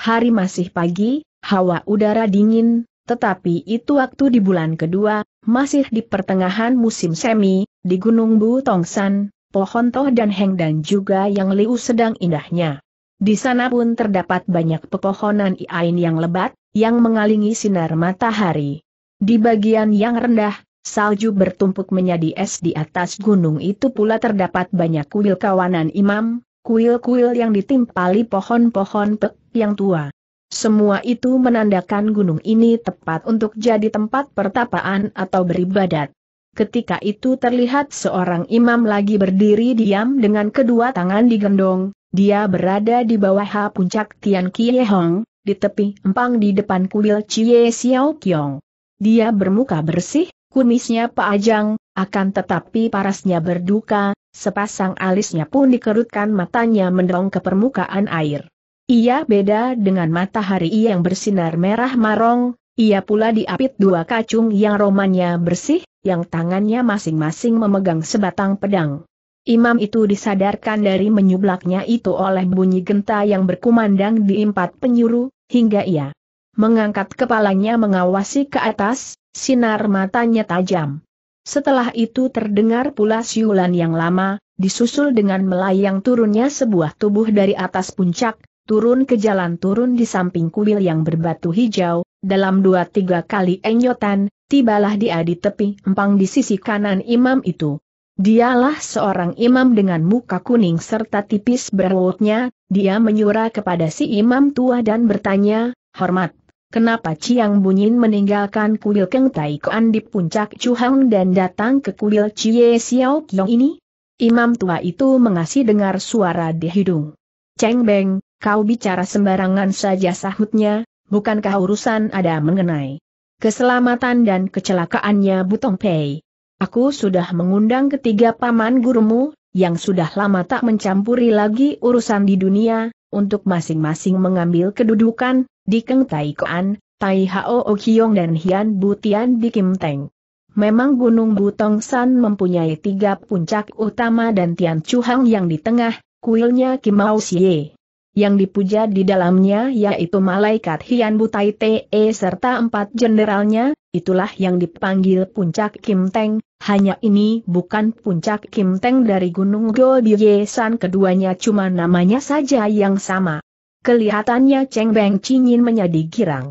Hari masih pagi, hawa udara dingin, tetapi itu waktu di bulan kedua, masih di pertengahan musim semi, di Gunung Bu Tongsan, pohon toh dan heng dan juga yang liu sedang indahnya. Di sana pun terdapat banyak pepohonan iain yang lebat, yang mengalingi sinar matahari. Di bagian yang rendah, salju bertumpuk menjadi es di atas gunung itu pula terdapat banyak kuil kawanan imam, kuil-kuil yang ditimpali pohon-pohon pek yang tua. Semua itu menandakan gunung ini tepat untuk jadi tempat pertapaan atau beribadat. Ketika itu terlihat seorang imam lagi berdiri diam dengan kedua tangan digendong, dia berada di bawah puncak Tian Kie Hong, di tepi empang di depan kuil Chie Xiao Kiong. Dia bermuka bersih, kumisnya pajang, akan tetapi parasnya berduka, sepasang alisnya pun dikerutkan matanya mendong ke permukaan air. Ia beda dengan matahari yang bersinar merah marong, ia pula diapit dua kacung yang romannya bersih, yang tangannya masing-masing memegang sebatang pedang. Imam itu disadarkan dari menyublaknya itu oleh bunyi genta yang berkumandang di empat penyuru, hingga ia mengangkat kepalanya mengawasi ke atas, sinar matanya tajam. Setelah itu terdengar pula siulan yang lama, disusul dengan melayang turunnya sebuah tubuh dari atas puncak, turun ke jalan turun di samping kuil yang berbatu hijau, dalam dua tiga kali enyotan, tibalah dia di tepi empang di sisi kanan imam itu. Dialah seorang imam dengan muka kuning serta tipis berwotnya, dia menyura kepada si imam tua dan bertanya, Hormat, kenapa Ciang Bunyin meninggalkan kuil Keng Tai Kuan di puncak Chuhang dan datang ke kuil Cie Xiao Kiong ini? Imam tua itu mengasih dengar suara di hidung. Ceng Beng, Kau bicara sembarangan saja sahutnya, bukankah urusan ada mengenai keselamatan dan kecelakaannya Butong Pei. Aku sudah mengundang ketiga paman gurumu, yang sudah lama tak mencampuri lagi urusan di dunia, untuk masing-masing mengambil kedudukan, di Keng Tai Koan, Tai Hao O Kiong dan Hian Butian di Kim Teng. Memang Gunung Butong San mempunyai tiga puncak utama dan Tian Chu Hang yang di tengah, kuilnya Kim Mao Xie yang dipuja di dalamnya yaitu malaikat Hian Butai Te serta empat jenderalnya, itulah yang dipanggil puncak Kim Teng, hanya ini bukan puncak Kim Teng dari Gunung Golbiesan keduanya cuma namanya saja yang sama. Kelihatannya Cheng Beng Cingin menjadi girang.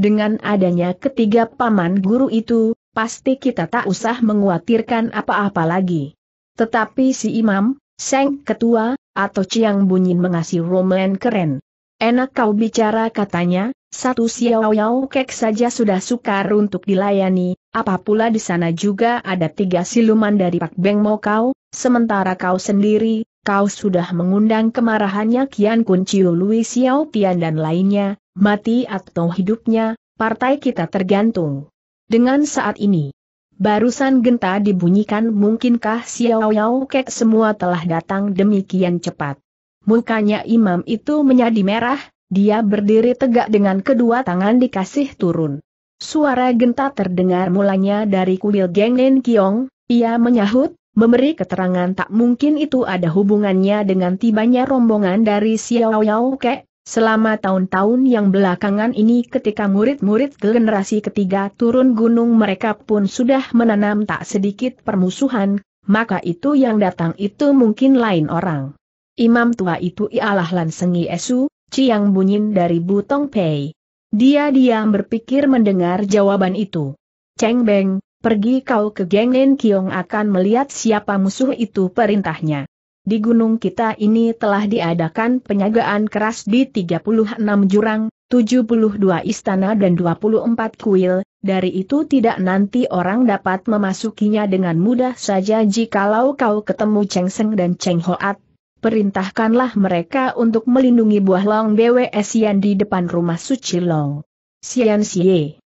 Dengan adanya ketiga paman guru itu, pasti kita tak usah menguatirkan apa-apa lagi. Tetapi si imam, Seng Ketua, atau Ciang Bunyin mengasih roman keren. Enak kau bicara katanya, satu Xiao Kek saja sudah sukar untuk dilayani, Apapula di sana juga ada tiga siluman dari Pak Beng Mo kau, sementara kau sendiri, kau sudah mengundang kemarahannya Kian Kun Chiu Lui Xiao Tian dan lainnya, mati atau hidupnya, partai kita tergantung. Dengan saat ini, Barusan genta dibunyikan mungkinkah Xiao Yao Kek semua telah datang demikian cepat. Mukanya imam itu menjadi merah, dia berdiri tegak dengan kedua tangan dikasih turun. Suara genta terdengar mulanya dari kuil Lin Kiong, ia menyahut, memberi keterangan tak mungkin itu ada hubungannya dengan tibanya rombongan dari Xiao Yao Kek, Selama tahun-tahun yang belakangan ini ketika murid-murid generasi ketiga turun gunung mereka pun sudah menanam tak sedikit permusuhan, maka itu yang datang itu mungkin lain orang. Imam tua itu ialah Lansengi Esu, Ciang Bunyin dari Butong Pei. Dia diam berpikir mendengar jawaban itu. Cheng Beng, pergi kau ke Geng Nen Kiong akan melihat siapa musuh itu perintahnya. Di gunung kita ini telah diadakan penyagaan keras di 36 jurang, 72 istana dan 24 kuil, dari itu tidak nanti orang dapat memasukinya dengan mudah saja jikalau kau ketemu Cheng Seng dan Cheng Hoat. Perintahkanlah mereka untuk melindungi buah long BWS yang di depan rumah suci long. Sian Xie.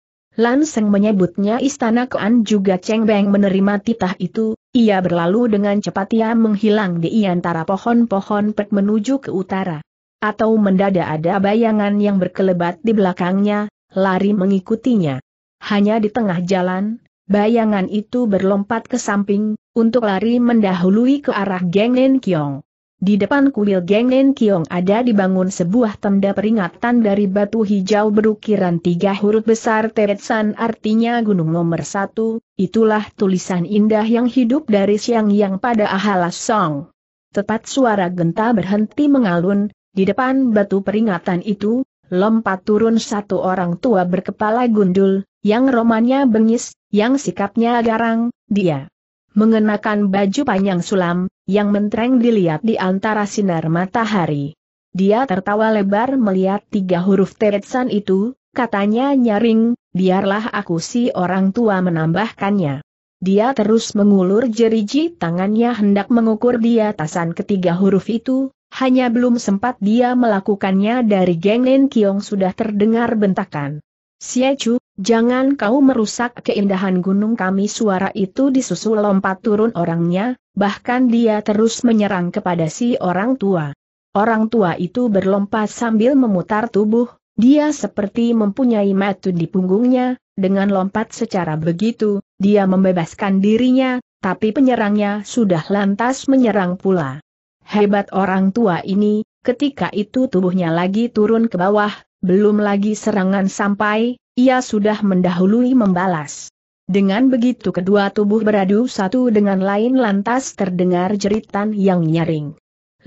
Lan menyebutnya istana Koan juga Cheng Beng menerima titah itu, ia berlalu dengan cepat ia menghilang di antara pohon-pohon pek menuju ke utara. Atau mendadak ada bayangan yang berkelebat di belakangnya, lari mengikutinya. Hanya di tengah jalan, bayangan itu berlompat ke samping, untuk lari mendahului ke arah Geng Lin Kiong. Di depan kuil Geng Nen Kiong ada dibangun sebuah tenda peringatan dari batu hijau berukiran tiga huruf besar Teretsan artinya gunung nomor satu, itulah tulisan indah yang hidup dari siang yang pada Ahalas Song. Tepat suara genta berhenti mengalun, di depan batu peringatan itu, lompat turun satu orang tua berkepala gundul, yang romannya bengis, yang sikapnya garang, dia mengenakan baju panjang sulam, yang mentereng dilihat di antara sinar matahari. Dia tertawa lebar melihat tiga huruf teretsan itu, katanya nyaring, biarlah aku si orang tua menambahkannya. Dia terus mengulur jeriji tangannya hendak mengukur di atasan ketiga huruf itu, hanya belum sempat dia melakukannya dari Geng Nen Kiong sudah terdengar bentakan. Siecu, jangan kau merusak keindahan gunung kami suara itu disusul lompat turun orangnya, bahkan dia terus menyerang kepada si orang tua. Orang tua itu berlompat sambil memutar tubuh, dia seperti mempunyai metu di punggungnya, dengan lompat secara begitu, dia membebaskan dirinya, tapi penyerangnya sudah lantas menyerang pula. Hebat orang tua ini, ketika itu tubuhnya lagi turun ke bawah, belum lagi serangan sampai, ia sudah mendahului membalas. Dengan begitu kedua tubuh beradu satu dengan lain lantas terdengar jeritan yang nyaring.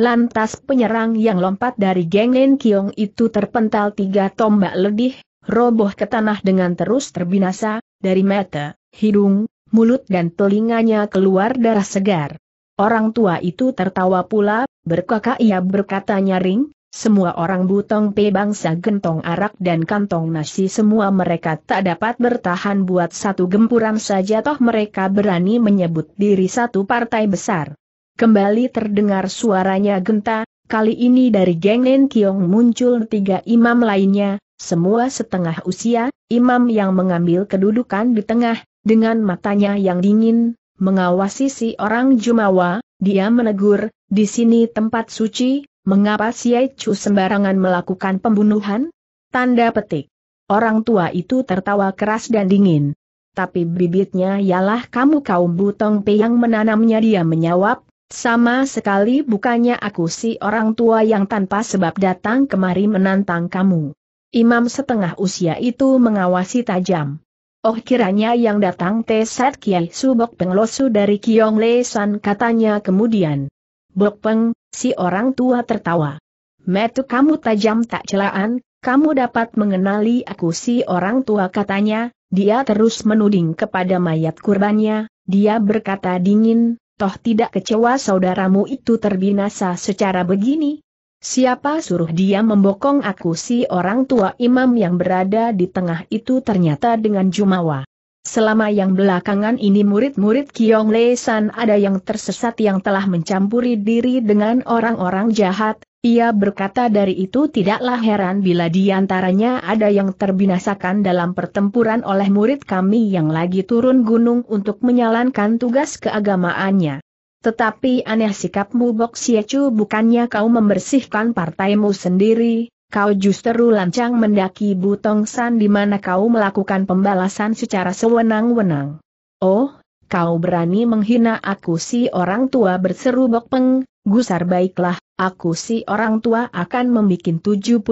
Lantas penyerang yang lompat dari geng Lin Kiong itu terpental tiga tombak ledih, roboh ke tanah dengan terus terbinasa, dari mata, hidung, mulut dan telinganya keluar darah segar. Orang tua itu tertawa pula, berkakak ia berkata nyaring, semua orang butong pe bangsa gentong arak dan kantong nasi semua mereka tak dapat bertahan buat satu gempuran saja toh mereka berani menyebut diri satu partai besar. Kembali terdengar suaranya genta, kali ini dari geng Nen Kiong muncul tiga imam lainnya, semua setengah usia, imam yang mengambil kedudukan di tengah, dengan matanya yang dingin, mengawasi si orang Jumawa, dia menegur, di sini tempat suci, Mengapa si Chu sembarangan melakukan pembunuhan? Tanda petik. Orang tua itu tertawa keras dan dingin. Tapi bibitnya ialah kamu kaum butong pe yang menanamnya dia menyawab, sama sekali bukannya aku si orang tua yang tanpa sebab datang kemari menantang kamu. Imam setengah usia itu mengawasi tajam. Oh kiranya yang datang Tesat Kiai Subok Penglosu dari Kiong Lesan katanya kemudian. Bok Peng, Si orang tua tertawa. Metu kamu tajam tak celaan, kamu dapat mengenali aku si orang tua katanya, dia terus menuding kepada mayat kurbannya, dia berkata dingin, toh tidak kecewa saudaramu itu terbinasa secara begini, Siapa suruh dia membokong aku si orang tua imam yang berada di tengah itu ternyata dengan jumawa. Selama yang belakangan ini murid-murid Kiong Le San ada yang tersesat yang telah mencampuri diri dengan orang-orang jahat, ia berkata dari itu tidaklah heran bila di antaranya ada yang terbinasakan dalam pertempuran oleh murid kami yang lagi turun gunung untuk menyalankan tugas keagamaannya. Tetapi aneh sikapmu Bok bukannya kau membersihkan partaimu sendiri, kau justru lancang mendaki Butong San di mana kau melakukan pembalasan secara sewenang-wenang. Oh, kau berani menghina aku si orang tua berseru Bokpeng, gusar baiklah, aku si orang tua akan membuat 72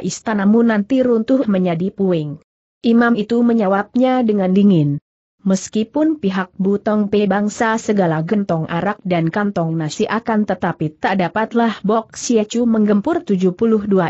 istanamu nanti runtuh menjadi puing. Imam itu menjawabnya dengan dingin meskipun pihak Butong P bangsa segala gentong arak dan kantong nasi akan tetapi tak dapatlah Bok Siacu menggempur 72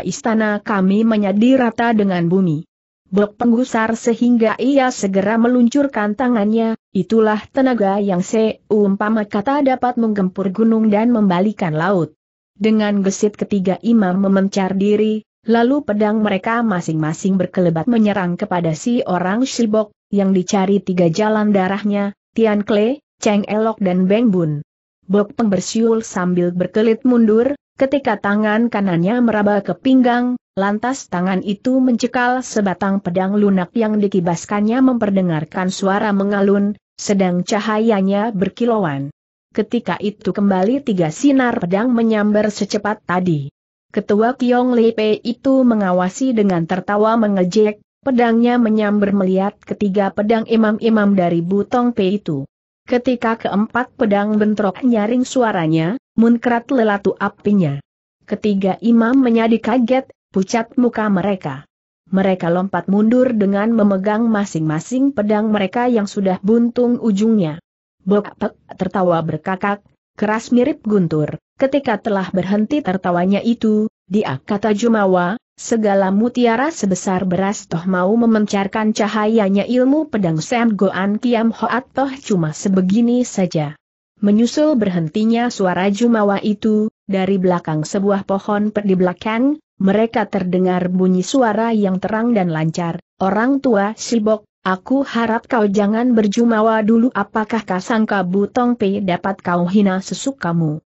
istana kami menyadi rata dengan bumi. Bok penggusar sehingga ia segera meluncurkan tangannya, itulah tenaga yang seumpama kata dapat menggempur gunung dan membalikan laut. Dengan gesit ketiga imam memencar diri, lalu pedang mereka masing-masing berkelebat menyerang kepada si orang Shibok, yang dicari tiga jalan darahnya, Tian Kle, Cheng Elok dan Beng Bun. Bok Peng bersiul sambil berkelit mundur, ketika tangan kanannya meraba ke pinggang, lantas tangan itu mencekal sebatang pedang lunak yang dikibaskannya memperdengarkan suara mengalun, sedang cahayanya berkilauan. Ketika itu kembali tiga sinar pedang menyambar secepat tadi. Ketua Kiong Lipe itu mengawasi dengan tertawa mengejek, Pedangnya menyambar melihat ketiga pedang imam-imam dari Butong P itu. Ketika keempat pedang bentrok nyaring suaranya, munkrat lelatu apinya. Ketiga imam menjadi kaget, pucat muka mereka. Mereka lompat mundur dengan memegang masing-masing pedang mereka yang sudah buntung ujungnya. Bokpek tertawa berkakak, keras mirip guntur. Ketika telah berhenti tertawanya itu, dia kata Jumawa, Segala mutiara sebesar beras toh mau memencarkan cahayanya ilmu pedang Sam Goan Kiam Hoat toh cuma sebegini saja. Menyusul berhentinya suara Jumawa itu, dari belakang sebuah pohon di belakang, mereka terdengar bunyi suara yang terang dan lancar, orang tua Sibok, aku harap kau jangan berjumawa dulu apakah kasangka Butong Pe dapat kau hina sesukamu?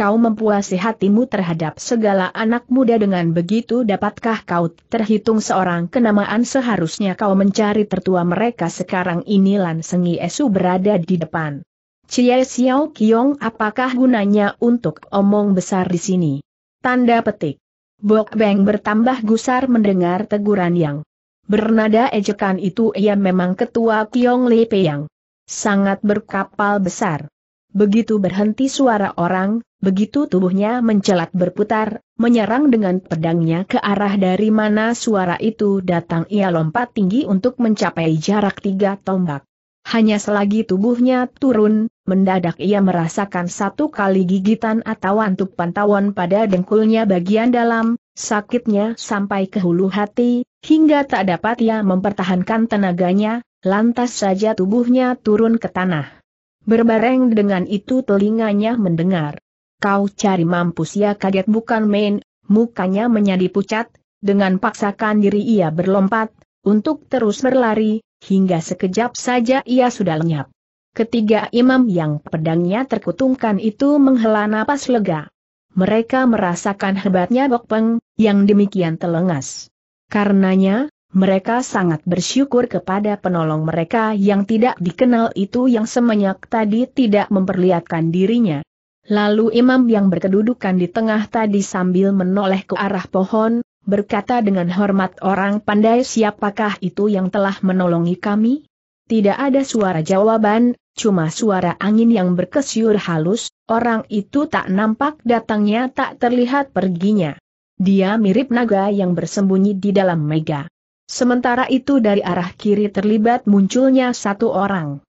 kau mempuasi hatimu terhadap segala anak muda dengan begitu dapatkah kau terhitung seorang kenamaan seharusnya kau mencari tertua mereka sekarang ini Lan Sengi Esu berada di depan. Cie Xiao Kiong apakah gunanya untuk omong besar di sini? Tanda petik. Bok Beng bertambah gusar mendengar teguran yang bernada ejekan itu ia memang ketua Kiong Li yang Sangat berkapal besar. Begitu berhenti suara orang, Begitu tubuhnya mencelat berputar, menyerang dengan pedangnya ke arah dari mana suara itu datang ia lompat tinggi untuk mencapai jarak tiga tombak. Hanya selagi tubuhnya turun, mendadak ia merasakan satu kali gigitan atau antupan tawon pada dengkulnya bagian dalam, sakitnya sampai ke hulu hati, hingga tak dapat ia mempertahankan tenaganya, lantas saja tubuhnya turun ke tanah. Berbareng dengan itu telinganya mendengar Kau cari mampus ya kaget bukan main, mukanya menjadi pucat, dengan paksakan diri ia berlompat, untuk terus berlari, hingga sekejap saja ia sudah lenyap. Ketiga imam yang pedangnya terkutungkan itu menghela napas lega. Mereka merasakan hebatnya Bokpeng, yang demikian telengas. Karenanya, mereka sangat bersyukur kepada penolong mereka yang tidak dikenal itu yang semenyak tadi tidak memperlihatkan dirinya. Lalu imam yang berkedudukan di tengah tadi sambil menoleh ke arah pohon, berkata dengan hormat orang pandai siapakah itu yang telah menolongi kami? Tidak ada suara jawaban, cuma suara angin yang berkesyur halus, orang itu tak nampak datangnya tak terlihat perginya. Dia mirip naga yang bersembunyi di dalam mega. Sementara itu dari arah kiri terlibat munculnya satu orang.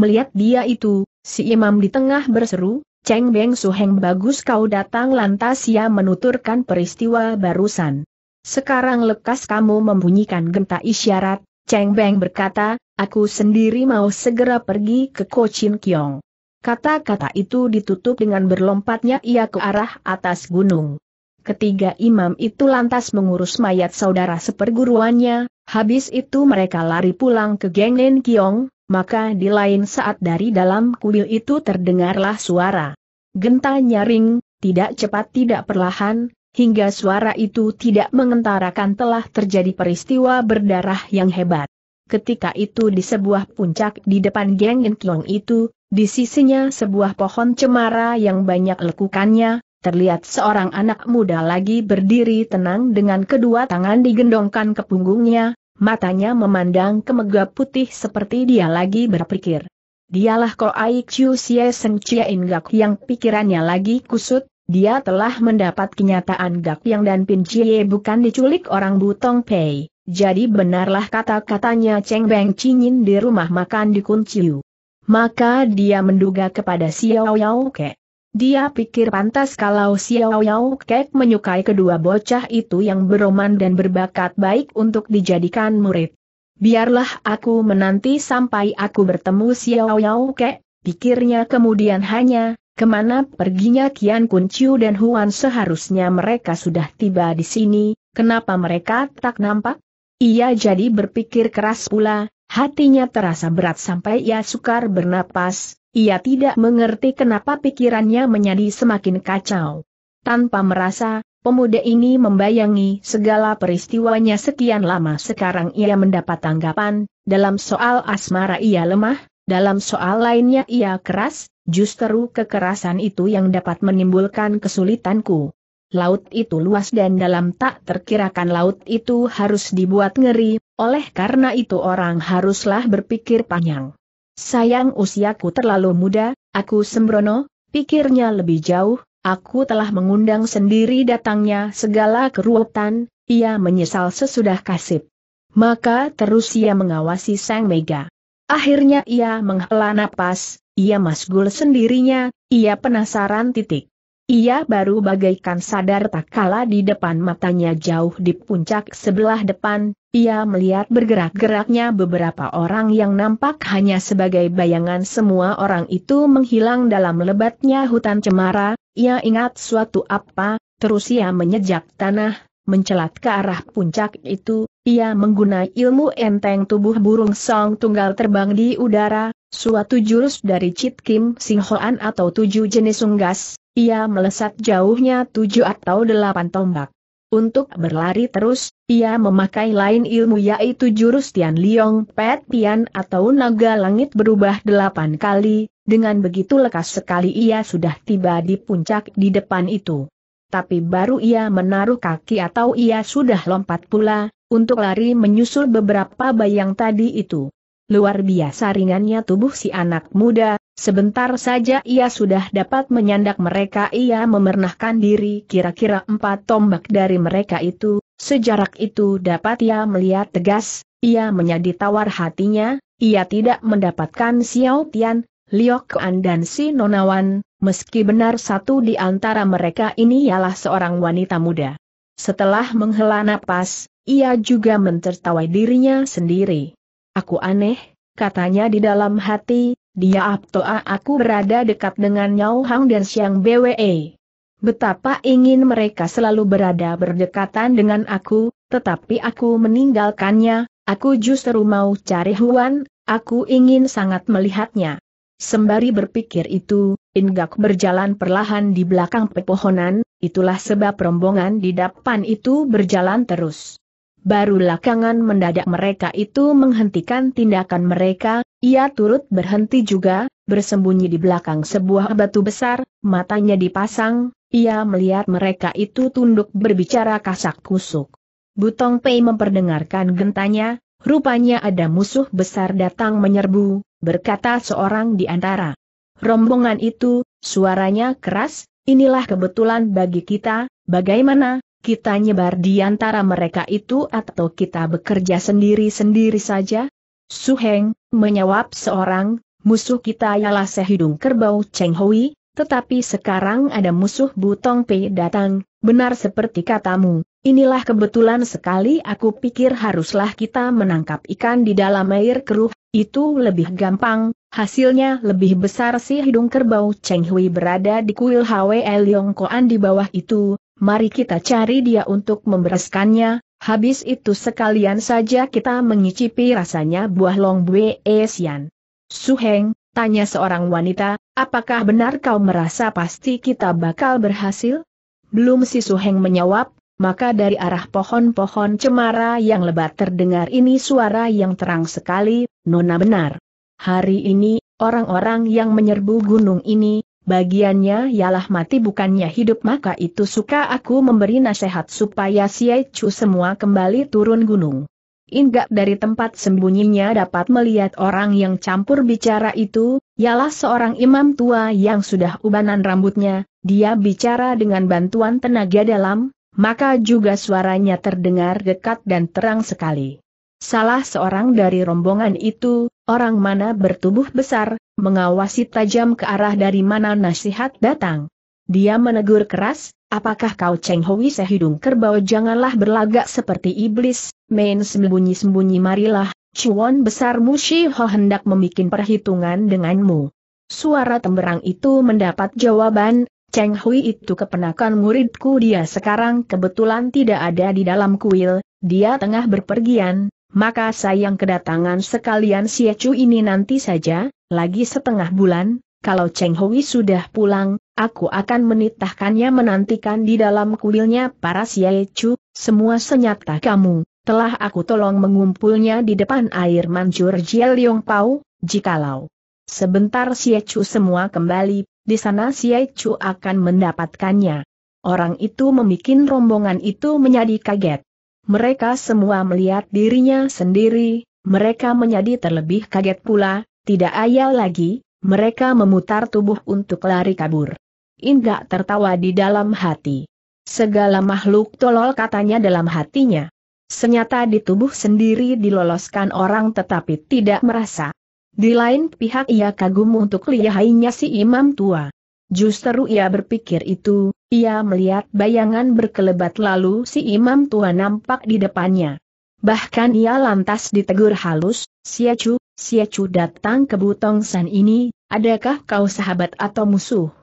Melihat dia itu, si imam di tengah berseru, Cheng Beng Suheng bagus kau datang lantas ia menuturkan peristiwa barusan. Sekarang lekas kamu membunyikan genta isyarat, Cheng Beng berkata, aku sendiri mau segera pergi ke Kochin Kiong. Kata-kata itu ditutup dengan berlompatnya ia ke arah atas gunung. Ketiga imam itu lantas mengurus mayat saudara seperguruannya, habis itu mereka lari pulang ke Gengnen Kiong, maka di lain saat dari dalam kuil itu terdengarlah suara. Genta nyaring, tidak cepat tidak perlahan, hingga suara itu tidak mengentarakan telah terjadi peristiwa berdarah yang hebat. Ketika itu di sebuah puncak di depan geng Intlong itu, di sisinya sebuah pohon cemara yang banyak lekukannya, terlihat seorang anak muda lagi berdiri tenang dengan kedua tangan digendongkan ke punggungnya, matanya memandang ke megah putih seperti dia lagi berpikir. Dialah ko Aik Chiu Xie Seng Chia In Gak yang pikirannya lagi kusut, dia telah mendapat kenyataan Gak yang dan Pin Chie bukan diculik orang Butong Pei, jadi benarlah kata-katanya Cheng Beng Cingin di rumah makan di Chiu. Maka dia menduga kepada Xiao Yao Ke. Dia pikir pantas kalau Xiao Yao Kek menyukai kedua bocah itu yang beroman dan berbakat baik untuk dijadikan murid. Biarlah aku menanti sampai aku bertemu Xiao Yao Kek, pikirnya kemudian hanya, kemana perginya Kian Kun Chiu dan Huan seharusnya mereka sudah tiba di sini, kenapa mereka tak nampak? Ia jadi berpikir keras pula, hatinya terasa berat sampai ia sukar bernapas, ia tidak mengerti kenapa pikirannya menjadi semakin kacau. Tanpa merasa, pemuda ini membayangi segala peristiwanya sekian lama sekarang ia mendapat tanggapan, dalam soal asmara ia lemah, dalam soal lainnya ia keras, justru kekerasan itu yang dapat menimbulkan kesulitanku. Laut itu luas dan dalam tak terkirakan laut itu harus dibuat ngeri, oleh karena itu orang haruslah berpikir panjang. Sayang usiaku terlalu muda, aku sembrono, pikirnya lebih jauh, aku telah mengundang sendiri datangnya segala keruwetan, ia menyesal sesudah kasib. Maka terus ia mengawasi Sang Mega. Akhirnya ia menghela napas, ia masgul sendirinya, ia penasaran titik. Ia baru bagaikan sadar tak kala di depan matanya jauh di puncak sebelah depan, ia melihat bergerak-geraknya beberapa orang yang nampak hanya sebagai bayangan semua orang itu menghilang dalam lebatnya hutan cemara, ia ingat suatu apa, terus ia menyejak tanah, mencelat ke arah puncak itu, ia menggunakan ilmu enteng tubuh burung song tunggal terbang di udara, suatu jurus dari Chit Kim Singhoan atau tujuh jenis unggas, ia melesat jauhnya tujuh atau delapan tombak. Untuk berlari terus, ia memakai lain ilmu yaitu jurus Tian Liong Pet Pian atau naga langit berubah delapan kali, dengan begitu lekas sekali ia sudah tiba di puncak di depan itu. Tapi baru ia menaruh kaki atau ia sudah lompat pula, untuk lari menyusul beberapa bayang tadi itu. Luar biasa ringannya tubuh si anak muda, Sebentar saja ia sudah dapat menyandak mereka ia memernahkan diri kira-kira empat tombak dari mereka itu, sejarak itu dapat ia melihat tegas, ia menjadi tawar hatinya, ia tidak mendapatkan Xiao Tian, Liok An dan si Nonawan, meski benar satu di antara mereka ini ialah seorang wanita muda. Setelah menghela napas, ia juga mentertawai dirinya sendiri. Aku aneh, katanya di dalam hati, dia aptoa aku berada dekat dengan Yao Hang dan Xiang Bwe. Betapa ingin mereka selalu berada berdekatan dengan aku, tetapi aku meninggalkannya, aku justru mau cari Huan, aku ingin sangat melihatnya. Sembari berpikir itu, Ingak berjalan perlahan di belakang pepohonan, itulah sebab rombongan di depan itu berjalan terus. Baru belakangan mendadak mereka itu menghentikan tindakan mereka, ia turut berhenti juga, bersembunyi di belakang sebuah batu besar, matanya dipasang, ia melihat mereka itu tunduk berbicara kasak kusuk. Butong Pei memperdengarkan gentanya, rupanya ada musuh besar datang menyerbu, berkata seorang di antara. Rombongan itu, suaranya keras, inilah kebetulan bagi kita, bagaimana, kita nyebar di antara mereka itu atau kita bekerja sendiri-sendiri saja? Suheng, menyawab seorang, musuh kita ialah sehidung kerbau Cheng Hui, tetapi sekarang ada musuh Butong Pei datang, benar seperti katamu, inilah kebetulan sekali aku pikir haruslah kita menangkap ikan di dalam air keruh, itu lebih gampang, hasilnya lebih besar si hidung kerbau Cheng Hui berada di kuil Hwe Leong Koan di bawah itu, mari kita cari dia untuk membereskannya, habis itu sekalian saja kita mengicipi rasanya buah Long Bue Sian. Suheng, tanya seorang wanita, apakah benar kau merasa pasti kita bakal berhasil? Belum si Suheng menjawab, maka dari arah pohon-pohon cemara yang lebat terdengar ini suara yang terang sekali, Nona benar. Hari ini, orang-orang yang menyerbu gunung ini, bagiannya ialah mati bukannya hidup maka itu suka aku memberi nasihat supaya si Chu semua kembali turun gunung. Ingat dari tempat sembunyinya dapat melihat orang yang campur bicara itu, ialah seorang imam tua yang sudah ubanan rambutnya, dia bicara dengan bantuan tenaga dalam, maka juga suaranya terdengar dekat dan terang sekali. Salah seorang dari rombongan itu, Orang mana bertubuh besar, mengawasi tajam ke arah dari mana nasihat datang. Dia menegur keras, apakah kau Cheng Hui sehidung kerbau janganlah berlagak seperti iblis, main sembunyi-sembunyi marilah, cuan besar Mushi Ho hendak memikin perhitungan denganmu. Suara temberang itu mendapat jawaban, Cheng Hui itu kepenakan muridku dia sekarang kebetulan tidak ada di dalam kuil, dia tengah berpergian, maka sayang kedatangan sekalian si Ecu ini nanti saja, lagi setengah bulan, kalau Cheng Hui sudah pulang, aku akan menitahkannya menantikan di dalam kuilnya para si Ecu, semua senyata kamu, telah aku tolong mengumpulnya di depan air mancur Jie Yong Pau, jikalau. Sebentar si Ecu semua kembali, di sana si Ecu akan mendapatkannya. Orang itu memikin rombongan itu menjadi kaget. Mereka semua melihat dirinya sendiri, mereka menjadi terlebih kaget pula, tidak ayal lagi, mereka memutar tubuh untuk lari kabur. Inggak tertawa di dalam hati. Segala makhluk tolol katanya dalam hatinya. Senyata di tubuh sendiri diloloskan orang tetapi tidak merasa. Di lain pihak ia kagum untuk lihainya si imam tua. Justru ia berpikir itu, ia melihat bayangan berkelebat lalu si imam tua nampak di depannya. Bahkan ia lantas ditegur halus, Siacu, Siacu datang ke Butong San ini, adakah kau sahabat atau musuh?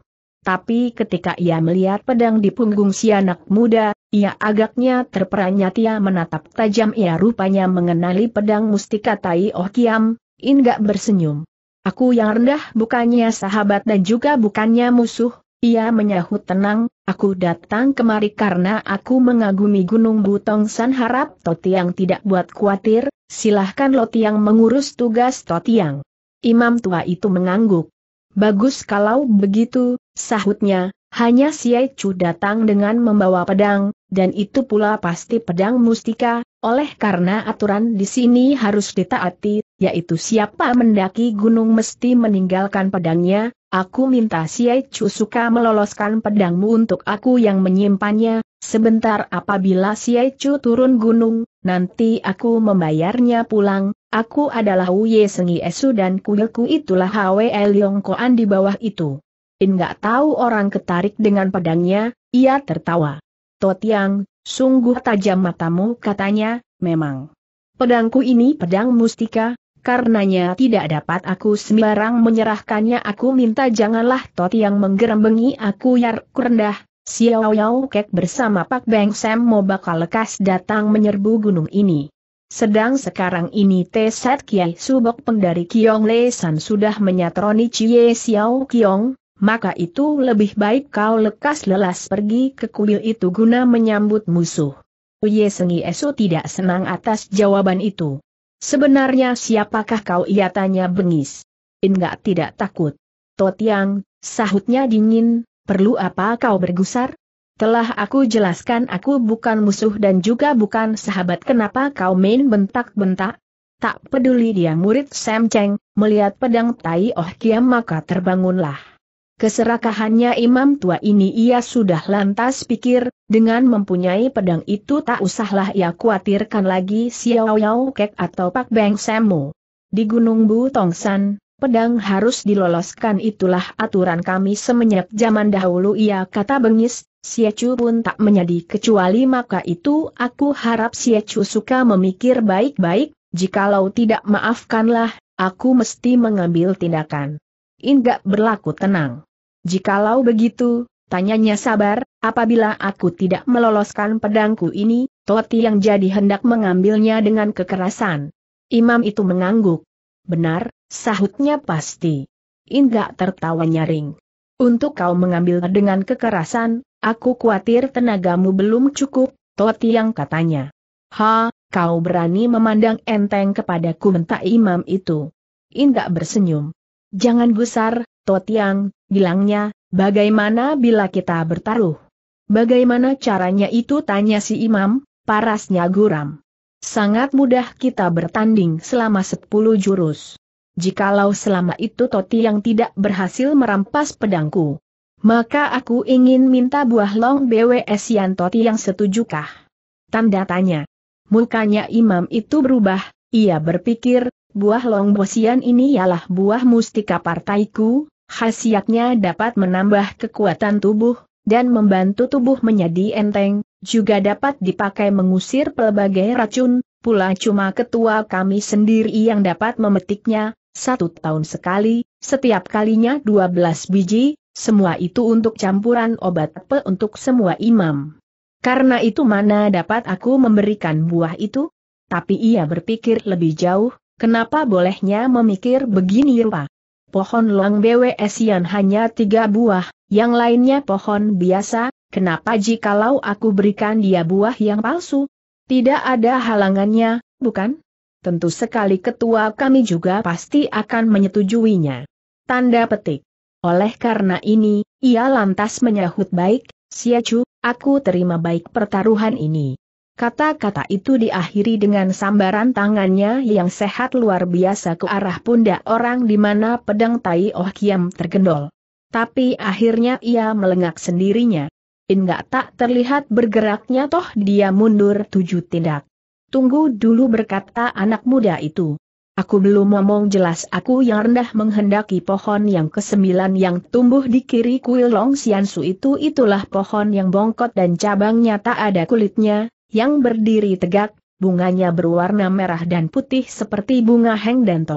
Tapi ketika ia melihat pedang di punggung si anak muda, ia agaknya terperanjat ia menatap tajam ia rupanya mengenali pedang mustika Tai Oh Kiam, ingat bersenyum. Aku yang rendah bukannya sahabat dan juga bukannya musuh, ia menyahut tenang, Aku datang kemari karena aku mengagumi Gunung Butong San harap Totiang tidak buat khawatir, silahkan Lotiang mengurus tugas Totiang. Imam tua itu mengangguk. Bagus kalau begitu, sahutnya, hanya si Chu datang dengan membawa pedang, dan itu pula pasti pedang mustika, oleh karena aturan di sini harus ditaati, yaitu siapa mendaki gunung mesti meninggalkan pedangnya, Aku minta Siai suka meloloskan pedangmu untuk aku yang menyimpannya, sebentar apabila Siai Chu turun gunung, nanti aku membayarnya pulang, aku adalah Uye Sengi Esu dan kuilku itulah Hwe Koan di bawah itu. Enggak tahu orang ketarik dengan pedangnya, ia tertawa. Totiang, sungguh tajam matamu katanya, memang. Pedangku ini pedang mustika, Karenanya tidak dapat aku sembarang menyerahkannya aku minta janganlah Tot yang menggerembengi aku yar rendah, Xiao Yao Kek bersama Pak Beng Sam mau bakal lekas datang menyerbu gunung ini. Sedang sekarang ini Tesat Kiai Subok Peng dari Kiong Le San sudah menyatroni Cie Xiao Kiong, maka itu lebih baik kau lekas lelas pergi ke kuil itu guna menyambut musuh. Uye Sengi Esu tidak senang atas jawaban itu. Sebenarnya siapakah kau ia tanya bengis? Enggak tidak takut. Totiang, sahutnya dingin, perlu apa kau bergusar? Telah aku jelaskan aku bukan musuh dan juga bukan sahabat kenapa kau main bentak-bentak? Tak peduli dia murid Sam Cheng, melihat pedang Tai Oh Kiam maka terbangunlah. Keserakahannya imam tua ini ia sudah lantas pikir, dengan mempunyai pedang itu tak usahlah ia khawatirkan lagi Xiao Yao Kek atau Pak Beng semu. Di Gunung Bu Tongsan, pedang harus diloloskan itulah aturan kami semenjak zaman dahulu ia kata bengis, Siacu pun tak menjadi kecuali maka itu aku harap Siacu suka memikir baik-baik, jikalau tidak maafkanlah, aku mesti mengambil tindakan. Ingat berlaku tenang. Jikalau begitu, tanyanya sabar, apabila aku tidak meloloskan pedangku ini, Toti yang jadi hendak mengambilnya dengan kekerasan. Imam itu mengangguk. Benar, sahutnya pasti. Indak tertawa nyaring. Untuk kau mengambil dengan kekerasan, aku khawatir tenagamu belum cukup, Toti yang katanya. Ha, kau berani memandang enteng kepadaku mentah imam itu. Indak bersenyum. Jangan gusar, Totiang, bilangnya, bagaimana bila kita bertaruh? Bagaimana caranya itu tanya si imam, parasnya guram. Sangat mudah kita bertanding selama sepuluh jurus. Jikalau selama itu yang tidak berhasil merampas pedangku, maka aku ingin minta buah long BWS Yan Totiang setujukah? Tanda tanya. Mukanya imam itu berubah, ia berpikir, Buah longbosian ini ialah buah mustika partaiku, khasiatnya dapat menambah kekuatan tubuh, dan membantu tubuh menjadi enteng, juga dapat dipakai mengusir pelbagai racun, pula cuma ketua kami sendiri yang dapat memetiknya, satu tahun sekali, setiap kalinya 12 biji, semua itu untuk campuran obat pe untuk semua imam. Karena itu mana dapat aku memberikan buah itu? Tapi ia berpikir lebih jauh, Kenapa bolehnya memikir begini rupa? Pohon long Sian hanya tiga buah, yang lainnya pohon biasa, kenapa jikalau aku berikan dia buah yang palsu? Tidak ada halangannya, bukan? Tentu sekali ketua kami juga pasti akan menyetujuinya. Tanda petik. Oleh karena ini, ia lantas menyahut baik, Siacu, aku terima baik pertaruhan ini. Kata-kata itu diakhiri dengan sambaran tangannya yang sehat luar biasa ke arah pundak orang di mana pedang Tai Oh Kiam tergendol. Tapi akhirnya ia melengak sendirinya. Enggak tak terlihat bergeraknya toh dia mundur tujuh tindak. Tunggu dulu berkata anak muda itu. Aku belum ngomong jelas aku yang rendah menghendaki pohon yang kesembilan yang tumbuh di kiri kuil Long Siansu itu itulah pohon yang bongkot dan cabangnya tak ada kulitnya, yang berdiri tegak, bunganya berwarna merah dan putih seperti bunga heng dan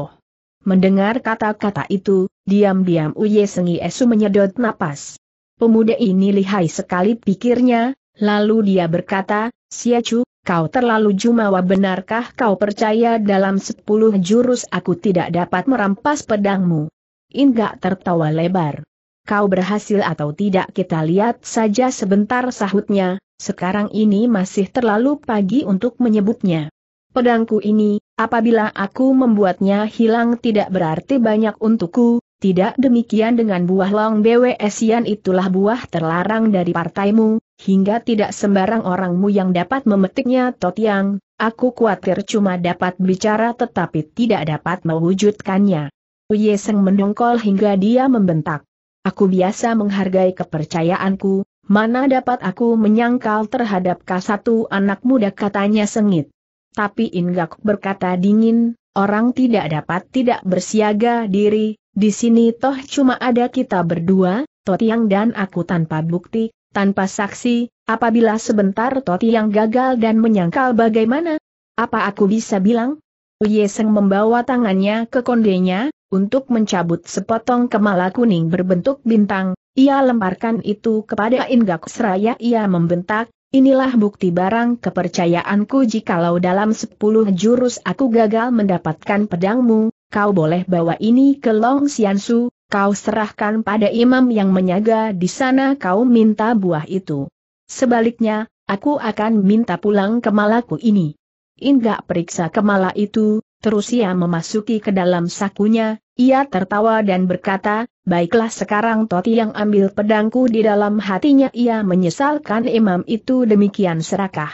Mendengar kata-kata itu, diam-diam Uye Sengi Esu menyedot napas. Pemuda ini lihai sekali pikirnya, lalu dia berkata, Siacu, kau terlalu jumawa benarkah kau percaya dalam sepuluh jurus aku tidak dapat merampas pedangmu? Ingat tertawa lebar. Kau berhasil atau tidak kita lihat saja sebentar sahutnya, sekarang ini masih terlalu pagi untuk menyebutnya. Pedangku ini, apabila aku membuatnya hilang tidak berarti banyak untukku, tidak demikian dengan buah long BWSian itulah buah terlarang dari partaimu, hingga tidak sembarang orangmu yang dapat memetiknya Totiang, aku khawatir cuma dapat bicara tetapi tidak dapat mewujudkannya. Uyeseng mendongkol hingga dia membentak. Aku biasa menghargai kepercayaanku, mana dapat aku menyangkal terhadap kasatu anak muda katanya sengit. Tapi Inggak berkata dingin, orang tidak dapat tidak bersiaga diri, di sini toh cuma ada kita berdua, Totiang dan aku tanpa bukti, tanpa saksi, apabila sebentar Totiang gagal dan menyangkal bagaimana? Apa aku bisa bilang? Uyeseng membawa tangannya ke kondenya, untuk mencabut sepotong kemala kuning berbentuk bintang, ia lemparkan itu kepada Inggak Seraya ia membentak, inilah bukti barang kepercayaanku jikalau dalam sepuluh jurus aku gagal mendapatkan pedangmu, kau boleh bawa ini ke Long Siansu, kau serahkan pada imam yang menyaga di sana kau minta buah itu. Sebaliknya, aku akan minta pulang kemalaku ini. Inggak periksa kemala itu, terus ia memasuki ke dalam sakunya, ia tertawa dan berkata, baiklah sekarang Toti yang ambil pedangku di dalam hatinya ia menyesalkan imam itu demikian serakah.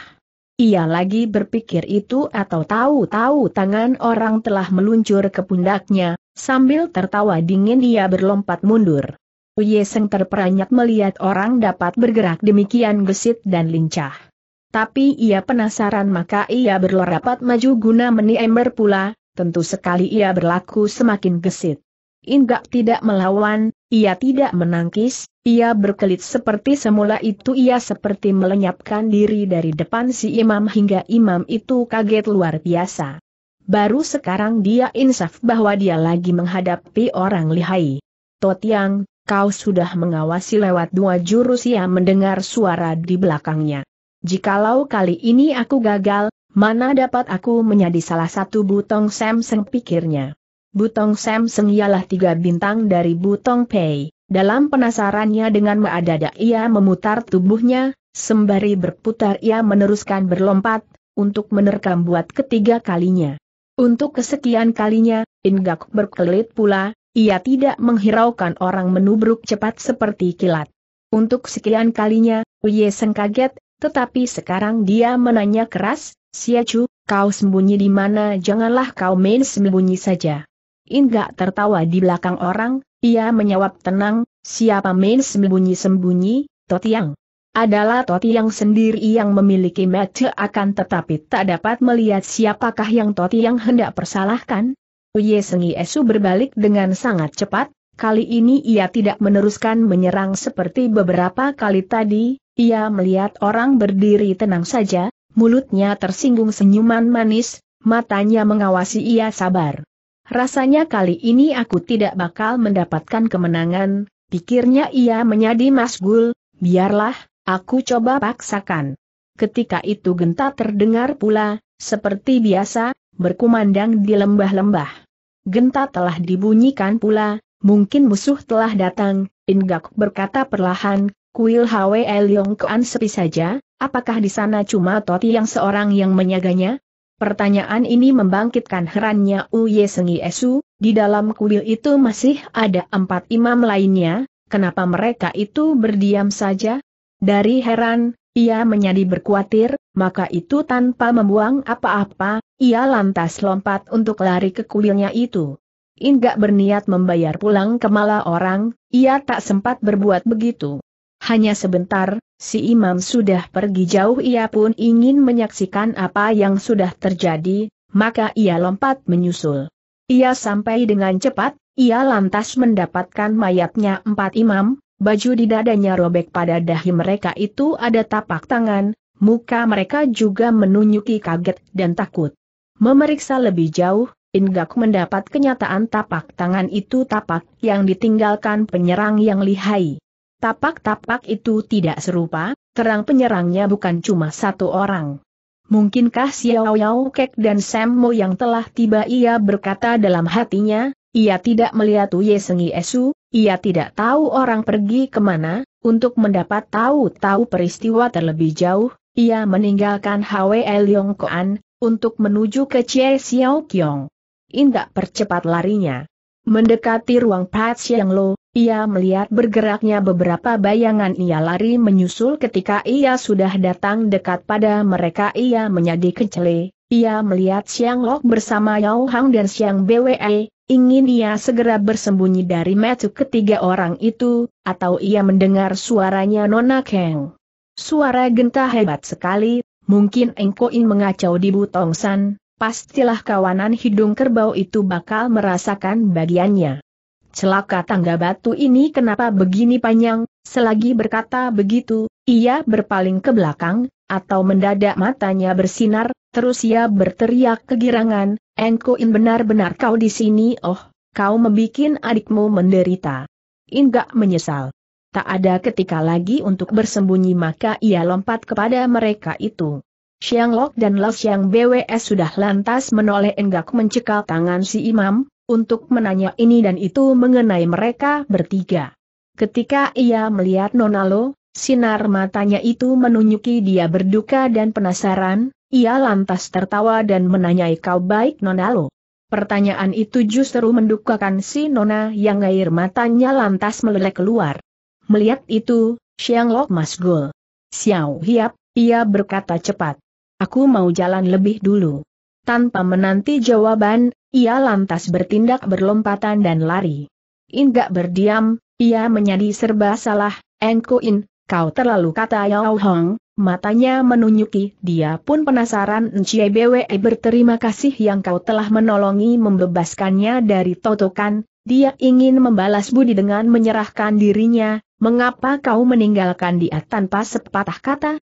Ia lagi berpikir itu atau tahu-tahu tangan orang telah meluncur ke pundaknya, sambil tertawa dingin ia berlompat mundur. Uyeseng terperanyat melihat orang dapat bergerak demikian gesit dan lincah. Tapi ia penasaran maka ia berlorapat maju guna meniember pula, tentu sekali ia berlaku semakin gesit. Inggak tidak melawan, ia tidak menangkis, ia berkelit seperti semula itu ia seperti melenyapkan diri dari depan si imam hingga imam itu kaget luar biasa. Baru sekarang dia insaf bahwa dia lagi menghadapi orang lihai. Totiang, kau sudah mengawasi lewat dua jurus ia mendengar suara di belakangnya. Jikalau kali ini aku gagal, mana dapat aku menjadi salah satu butong Samsung pikirnya. Butong Samsung ialah tiga bintang dari Butong Pei. Dalam penasarannya dengan meadada ia memutar tubuhnya, sembari berputar ia meneruskan berlompat, untuk menerkam buat ketiga kalinya. Untuk kesekian kalinya, Ingak berkelit pula, ia tidak menghiraukan orang menubruk cepat seperti kilat. Untuk sekian kalinya, Uye Seng kaget, tetapi sekarang dia menanya keras, Siacu, kau sembunyi di mana janganlah kau main sembunyi saja. Inggak tertawa di belakang orang, ia menjawab tenang, siapa main sembunyi-sembunyi, Totiang. Adalah Totiang sendiri yang memiliki mata akan tetapi tak dapat melihat siapakah yang Totiang hendak persalahkan. Uye Sengi Esu berbalik dengan sangat cepat, kali ini ia tidak meneruskan menyerang seperti beberapa kali tadi, ia melihat orang berdiri tenang saja, mulutnya tersinggung senyuman manis, matanya mengawasi ia sabar. Rasanya kali ini aku tidak bakal mendapatkan kemenangan, pikirnya ia menjadi masgul, biarlah, aku coba paksakan. Ketika itu genta terdengar pula, seperti biasa, berkumandang di lembah-lembah. Genta telah dibunyikan pula, mungkin musuh telah datang, Ingak berkata perlahan, kuil Hwe Leong Kuan sepi saja, apakah di sana cuma Toti yang seorang yang menyaganya? Pertanyaan ini membangkitkan herannya Uye Sengi Esu, di dalam kuil itu masih ada empat imam lainnya, kenapa mereka itu berdiam saja? Dari heran, ia menjadi berkuatir, maka itu tanpa membuang apa-apa, ia lantas lompat untuk lari ke kuilnya itu. Ingat berniat membayar pulang kemala orang, ia tak sempat berbuat begitu. Hanya sebentar, si imam sudah pergi jauh ia pun ingin menyaksikan apa yang sudah terjadi, maka ia lompat menyusul. Ia sampai dengan cepat, ia lantas mendapatkan mayatnya empat imam, baju di dadanya robek pada dahi mereka itu ada tapak tangan, muka mereka juga menunjuki kaget dan takut. Memeriksa lebih jauh, Ingak mendapat kenyataan tapak tangan itu tapak yang ditinggalkan penyerang yang lihai. Tapak-tapak itu tidak serupa, terang penyerangnya bukan cuma satu orang. Mungkinkah Xiao Yao Kek dan Sam Mo yang telah tiba ia berkata dalam hatinya, ia tidak melihat Uye Sengi Esu, ia tidak tahu orang pergi kemana, untuk mendapat tahu-tahu peristiwa terlebih jauh, ia meninggalkan Hwe Leong Koan, untuk menuju ke Chie Xiao Kiong. Indak percepat larinya. Mendekati ruang Pat Siang Lo, ia melihat bergeraknya beberapa bayangan ia lari menyusul ketika ia sudah datang dekat pada mereka ia menjadi kecele. Ia melihat Siang Lok bersama Yao Hang dan Siang BWE, ingin ia segera bersembunyi dari metu ketiga orang itu, atau ia mendengar suaranya Nona Kang. Suara genta hebat sekali, mungkin Engkoin mengacau di Butongsan, pastilah kawanan hidung kerbau itu bakal merasakan bagiannya celaka tangga batu ini kenapa begini panjang, selagi berkata begitu, ia berpaling ke belakang, atau mendadak matanya bersinar, terus ia berteriak kegirangan, Engkoin benar-benar kau di sini oh, kau membuat adikmu menderita. gak menyesal. Tak ada ketika lagi untuk bersembunyi maka ia lompat kepada mereka itu. Xiang Lok dan Lao Xiang BWS sudah lantas menoleh enggak mencekal tangan si imam, untuk menanya ini dan itu mengenai mereka bertiga. Ketika ia melihat Nonalo, sinar matanya itu menunjuki dia berduka dan penasaran, ia lantas tertawa dan menanyai kau baik Nonalo. Pertanyaan itu justru mendukakan si Nona yang air matanya lantas meleleh keluar. Melihat itu, Xiang Lok masgul. Xiao Hiap, ia berkata cepat. Aku mau jalan lebih dulu. Tanpa menanti jawaban, ia lantas bertindak berlompatan dan lari. Inggak berdiam, ia menjadi serba salah, Engko In, kau terlalu kata Yao Hong, matanya menunjuki, dia pun penasaran Ncie Bwe berterima kasih yang kau telah menolongi membebaskannya dari totokan, dia ingin membalas budi dengan menyerahkan dirinya, mengapa kau meninggalkan dia tanpa sepatah kata?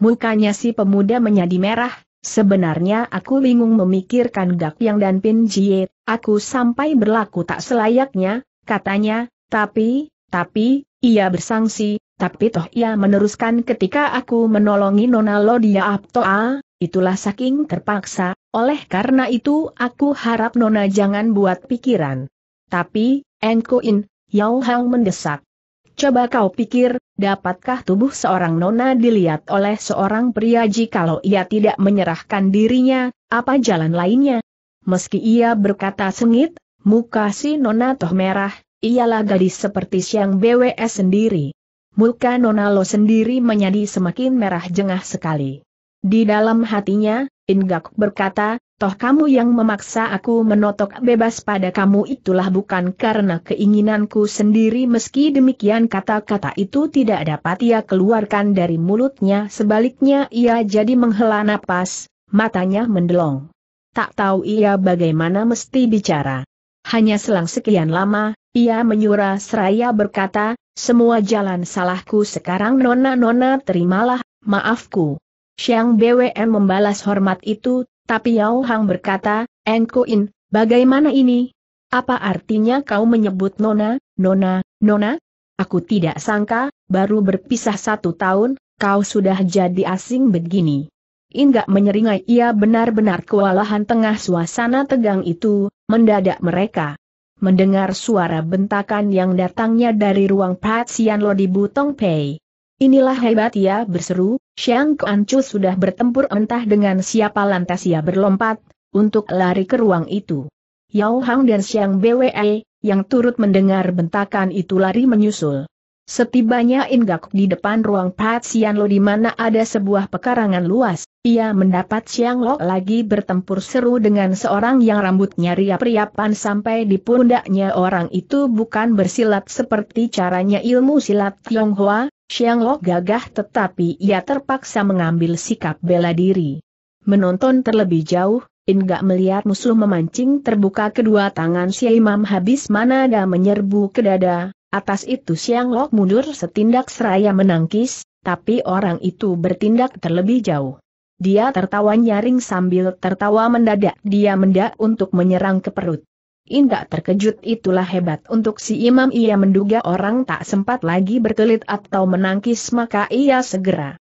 Mukanya si pemuda menjadi merah, Sebenarnya aku bingung memikirkan Gak Yang dan Pin Jie, aku sampai berlaku tak selayaknya, katanya, tapi, tapi, ia bersangsi, tapi toh ia meneruskan ketika aku menolongi Nona Lodia Aptoa, ah, itulah saking terpaksa, oleh karena itu aku harap Nona jangan buat pikiran. Tapi, Engkuin, Yao Hang mendesak. Coba kau pikir, dapatkah tubuh seorang nona dilihat oleh seorang pria jikalau ia tidak menyerahkan dirinya, apa jalan lainnya? Meski ia berkata sengit, muka si nona toh merah, ialah gadis seperti siang BWS sendiri. Muka nona lo sendiri menjadi semakin merah jengah sekali. Di dalam hatinya, Ingak berkata, Toh kamu yang memaksa aku menotok bebas pada kamu itulah bukan karena keinginanku sendiri meski demikian kata-kata itu tidak dapat ia keluarkan dari mulutnya sebaliknya ia jadi menghela napas, matanya mendelong. Tak tahu ia bagaimana mesti bicara. Hanya selang sekian lama, ia menyura seraya berkata, semua jalan salahku sekarang nona-nona terimalah, maafku. siang BWM membalas hormat itu, tapi Yao Hang berkata, Kuin, bagaimana ini? Apa artinya kau menyebut Nona, Nona, Nona? Aku tidak sangka, baru berpisah satu tahun, kau sudah jadi asing begini. Inggak menyeringai ia benar-benar kewalahan tengah suasana tegang itu, mendadak mereka. Mendengar suara bentakan yang datangnya dari ruang Patsian Lo di Butong Pei. Inilah hebat ia berseru, Xiang Kuancu sudah bertempur entah dengan siapa lantas ia berlompat, untuk lari ke ruang itu. Yao Hang dan Xiang Bwe, yang turut mendengar bentakan itu lari menyusul. Setibanya Inggak di depan ruang Pat Sian di mana ada sebuah pekarangan luas, ia mendapat Siang Lok lagi bertempur seru dengan seorang yang rambutnya riap-riapan sampai di pundaknya orang itu bukan bersilat seperti caranya ilmu silat Tionghoa, Siang Lok gagah tetapi ia terpaksa mengambil sikap bela diri. Menonton terlebih jauh, Inga melihat musuh memancing terbuka kedua tangan si imam habis mana manada menyerbu ke dada, atas itu Siang Lok mundur setindak seraya menangkis, tapi orang itu bertindak terlebih jauh. Dia tertawa nyaring sambil tertawa mendadak. Dia mendak untuk menyerang ke perut. Indah terkejut itulah hebat untuk si imam ia menduga orang tak sempat lagi berkelit atau menangkis maka ia segera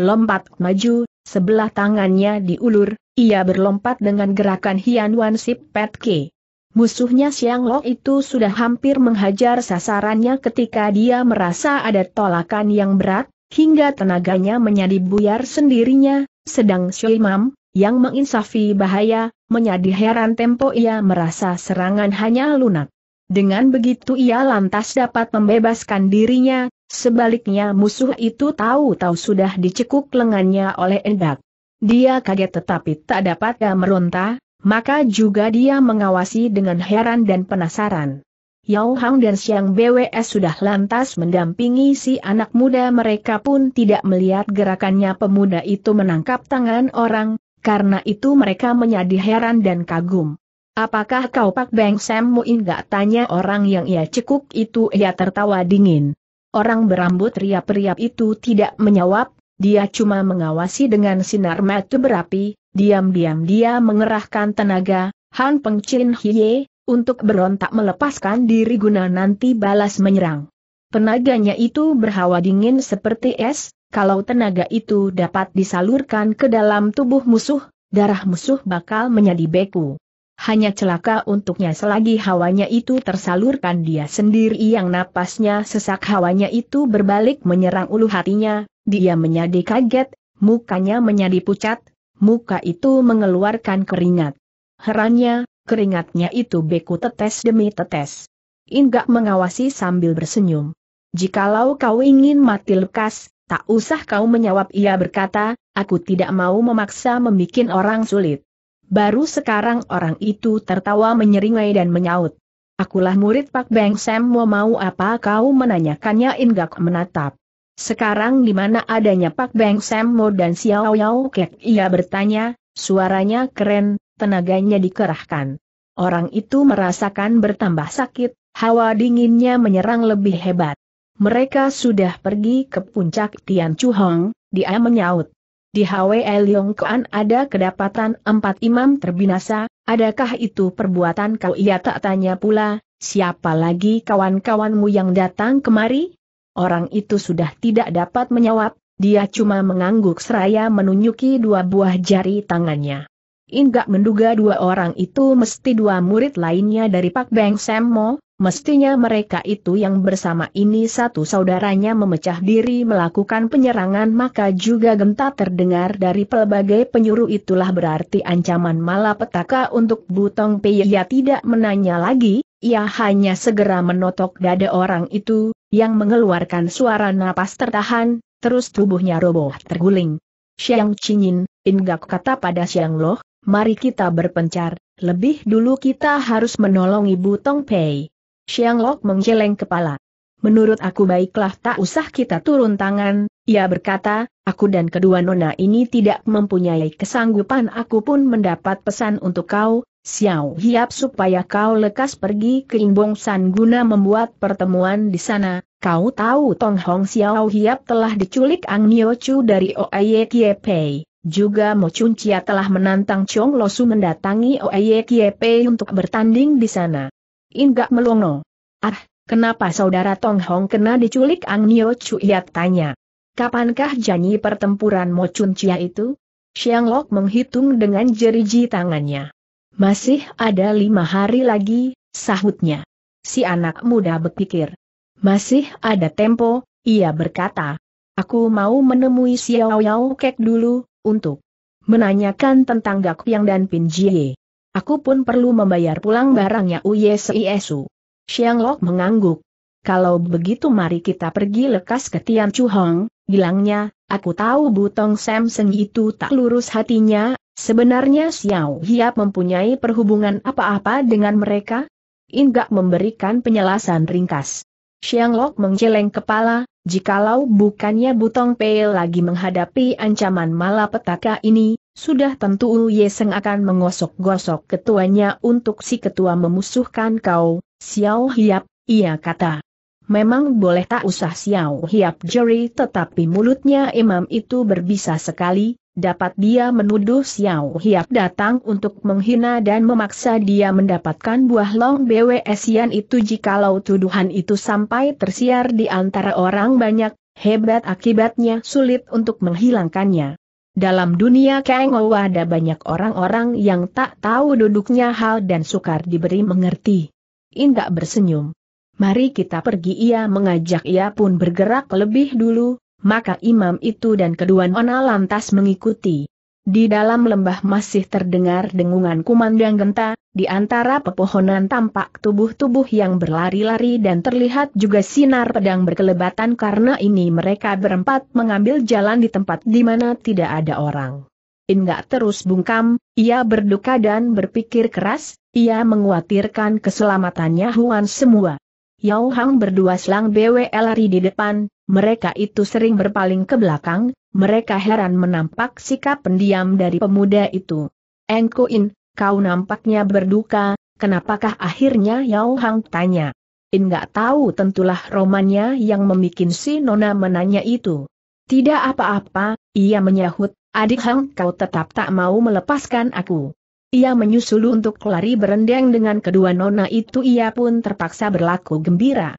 lompat maju, sebelah tangannya diulur, ia berlompat dengan gerakan Hian Wan Sip Ke. Musuhnya Siang Lo itu sudah hampir menghajar sasarannya ketika dia merasa ada tolakan yang berat, hingga tenaganya menjadi buyar sendirinya, sedang Shoimam, yang menginsafi bahaya, menjadi heran tempo ia merasa serangan hanya lunak. Dengan begitu ia lantas dapat membebaskan dirinya, sebaliknya musuh itu tahu-tahu sudah dicekuk lengannya oleh endak. Dia kaget tetapi tak dapat ia meronta, maka juga dia mengawasi dengan heran dan penasaran. Yao Hang dan Siang BWS sudah lantas mendampingi si anak muda mereka pun tidak melihat gerakannya pemuda itu menangkap tangan orang, karena itu mereka menjadi heran dan kagum. Apakah kau Pak Beng Sam Muin gak tanya orang yang ia cekuk itu ia tertawa dingin. Orang berambut riap-riap itu tidak menjawab, dia cuma mengawasi dengan sinar mata berapi, diam-diam dia mengerahkan tenaga, Han Peng Chin Hiye, untuk berontak melepaskan diri guna nanti balas menyerang. Tenaganya itu berhawa dingin seperti es, kalau tenaga itu dapat disalurkan ke dalam tubuh musuh, darah musuh bakal menjadi beku. Hanya celaka untuknya selagi hawanya itu tersalurkan dia sendiri yang napasnya sesak hawanya itu berbalik menyerang ulu hatinya, dia menjadi kaget, mukanya menjadi pucat, muka itu mengeluarkan keringat. Herannya, Keringatnya itu beku tetes demi tetes. Inggak mengawasi sambil bersenyum. Jikalau kau ingin mati lekas, tak usah kau menjawab ia berkata, aku tidak mau memaksa membuat orang sulit. Baru sekarang orang itu tertawa menyeringai dan menyaut. Akulah murid Pak Beng Sam mau mau apa kau menanyakannya Inggak menatap. Sekarang di mana adanya Pak Beng Sam Mo dan Xiao Yao Kek? Ia bertanya, suaranya keren, tenaganya dikerahkan. Orang itu merasakan bertambah sakit, hawa dinginnya menyerang lebih hebat. Mereka sudah pergi ke puncak Tian Chu Hong, dia menyaut. Di Hwe Leong Kuan ada kedapatan empat imam terbinasa, adakah itu perbuatan kau ia tak tanya pula, siapa lagi kawan-kawanmu yang datang kemari? Orang itu sudah tidak dapat menjawab, dia cuma mengangguk seraya menunjuki dua buah jari tangannya. Inggak menduga dua orang itu mesti dua murid lainnya dari Pak Beng Semmo, mestinya mereka itu yang bersama ini satu saudaranya memecah diri melakukan penyerangan maka juga genta terdengar dari pelbagai penyuruh itulah berarti ancaman malapetaka untuk Butong Peya tidak menanya lagi, ia hanya segera menotok dada orang itu, yang mengeluarkan suara napas tertahan, terus tubuhnya roboh terguling. Siang Cingin, Inggak kata pada Siang Loh, mari kita berpencar, lebih dulu kita harus menolong Ibu Tong Pei. Xiang Lok menggeleng kepala. Menurut aku baiklah tak usah kita turun tangan, ia berkata, aku dan kedua nona ini tidak mempunyai kesanggupan aku pun mendapat pesan untuk kau, Xiao Hiap supaya kau lekas pergi ke Imbong San guna membuat pertemuan di sana, kau tahu Tong Hong Xiao Hiap telah diculik Ang Nio Chu dari Oaye Kie Pei. Juga Mo Chia telah menantang Chong Losu mendatangi Oeyekiepe untuk bertanding di sana. Inggak melongo. Ah, kenapa saudara Tong Hong kena diculik Ang Nio Chuyat tanya. Kapankah janji pertempuran Mo Chia itu? Xiang Lok menghitung dengan jeriji tangannya. Masih ada lima hari lagi, sahutnya. Si anak muda berpikir. Masih ada tempo, ia berkata. Aku mau menemui Xiao Yao Kek dulu, untuk menanyakan tentang Gak Piang dan Pin Jie. Aku pun perlu membayar pulang barangnya Uye Uyesu. Xiang Lok mengangguk. Kalau begitu mari kita pergi lekas ke Tian Chu Hong, bilangnya, aku tahu Butong Sam Seng itu tak lurus hatinya, sebenarnya Xiao Hiap mempunyai perhubungan apa-apa dengan mereka? Inggak memberikan penjelasan ringkas. Xiang Lok menggeleng kepala, jikalau bukannya Butong Pei lagi menghadapi ancaman malapetaka ini, sudah tentu Ul Yeseng akan mengosok-gosok ketuanya untuk si ketua memusuhkan kau, Xiao Hiap, ia kata. Memang boleh tak usah Xiao Hiap jeri tetapi mulutnya imam itu berbisa sekali, dapat dia menuduh Xiao Hiap datang untuk menghina dan memaksa dia mendapatkan buah long BWS Sian itu jikalau tuduhan itu sampai tersiar di antara orang banyak, hebat akibatnya sulit untuk menghilangkannya. Dalam dunia Ou ada banyak orang-orang yang tak tahu duduknya hal dan sukar diberi mengerti. Indah bersenyum. Mari kita pergi ia mengajak ia pun bergerak lebih dulu, maka imam itu dan kedua nona lantas mengikuti. Di dalam lembah masih terdengar dengungan kumandang genta, di antara pepohonan tampak tubuh-tubuh yang berlari-lari dan terlihat juga sinar pedang berkelebatan karena ini mereka berempat mengambil jalan di tempat di mana tidak ada orang. Enggak terus bungkam, ia berduka dan berpikir keras, ia mengkhawatirkan keselamatannya Huan semua. Yao Hang berdua selang BWL lari di depan, mereka itu sering berpaling ke belakang, mereka heran menampak sikap pendiam dari pemuda itu. In, kau nampaknya berduka, kenapakah akhirnya Yao Hang tanya. In gak tahu tentulah romannya yang memikin si Nona menanya itu. Tidak apa-apa, ia menyahut, adik Hang kau tetap tak mau melepaskan aku. Ia menyusul untuk lari berendeng dengan kedua Nona itu ia pun terpaksa berlaku gembira.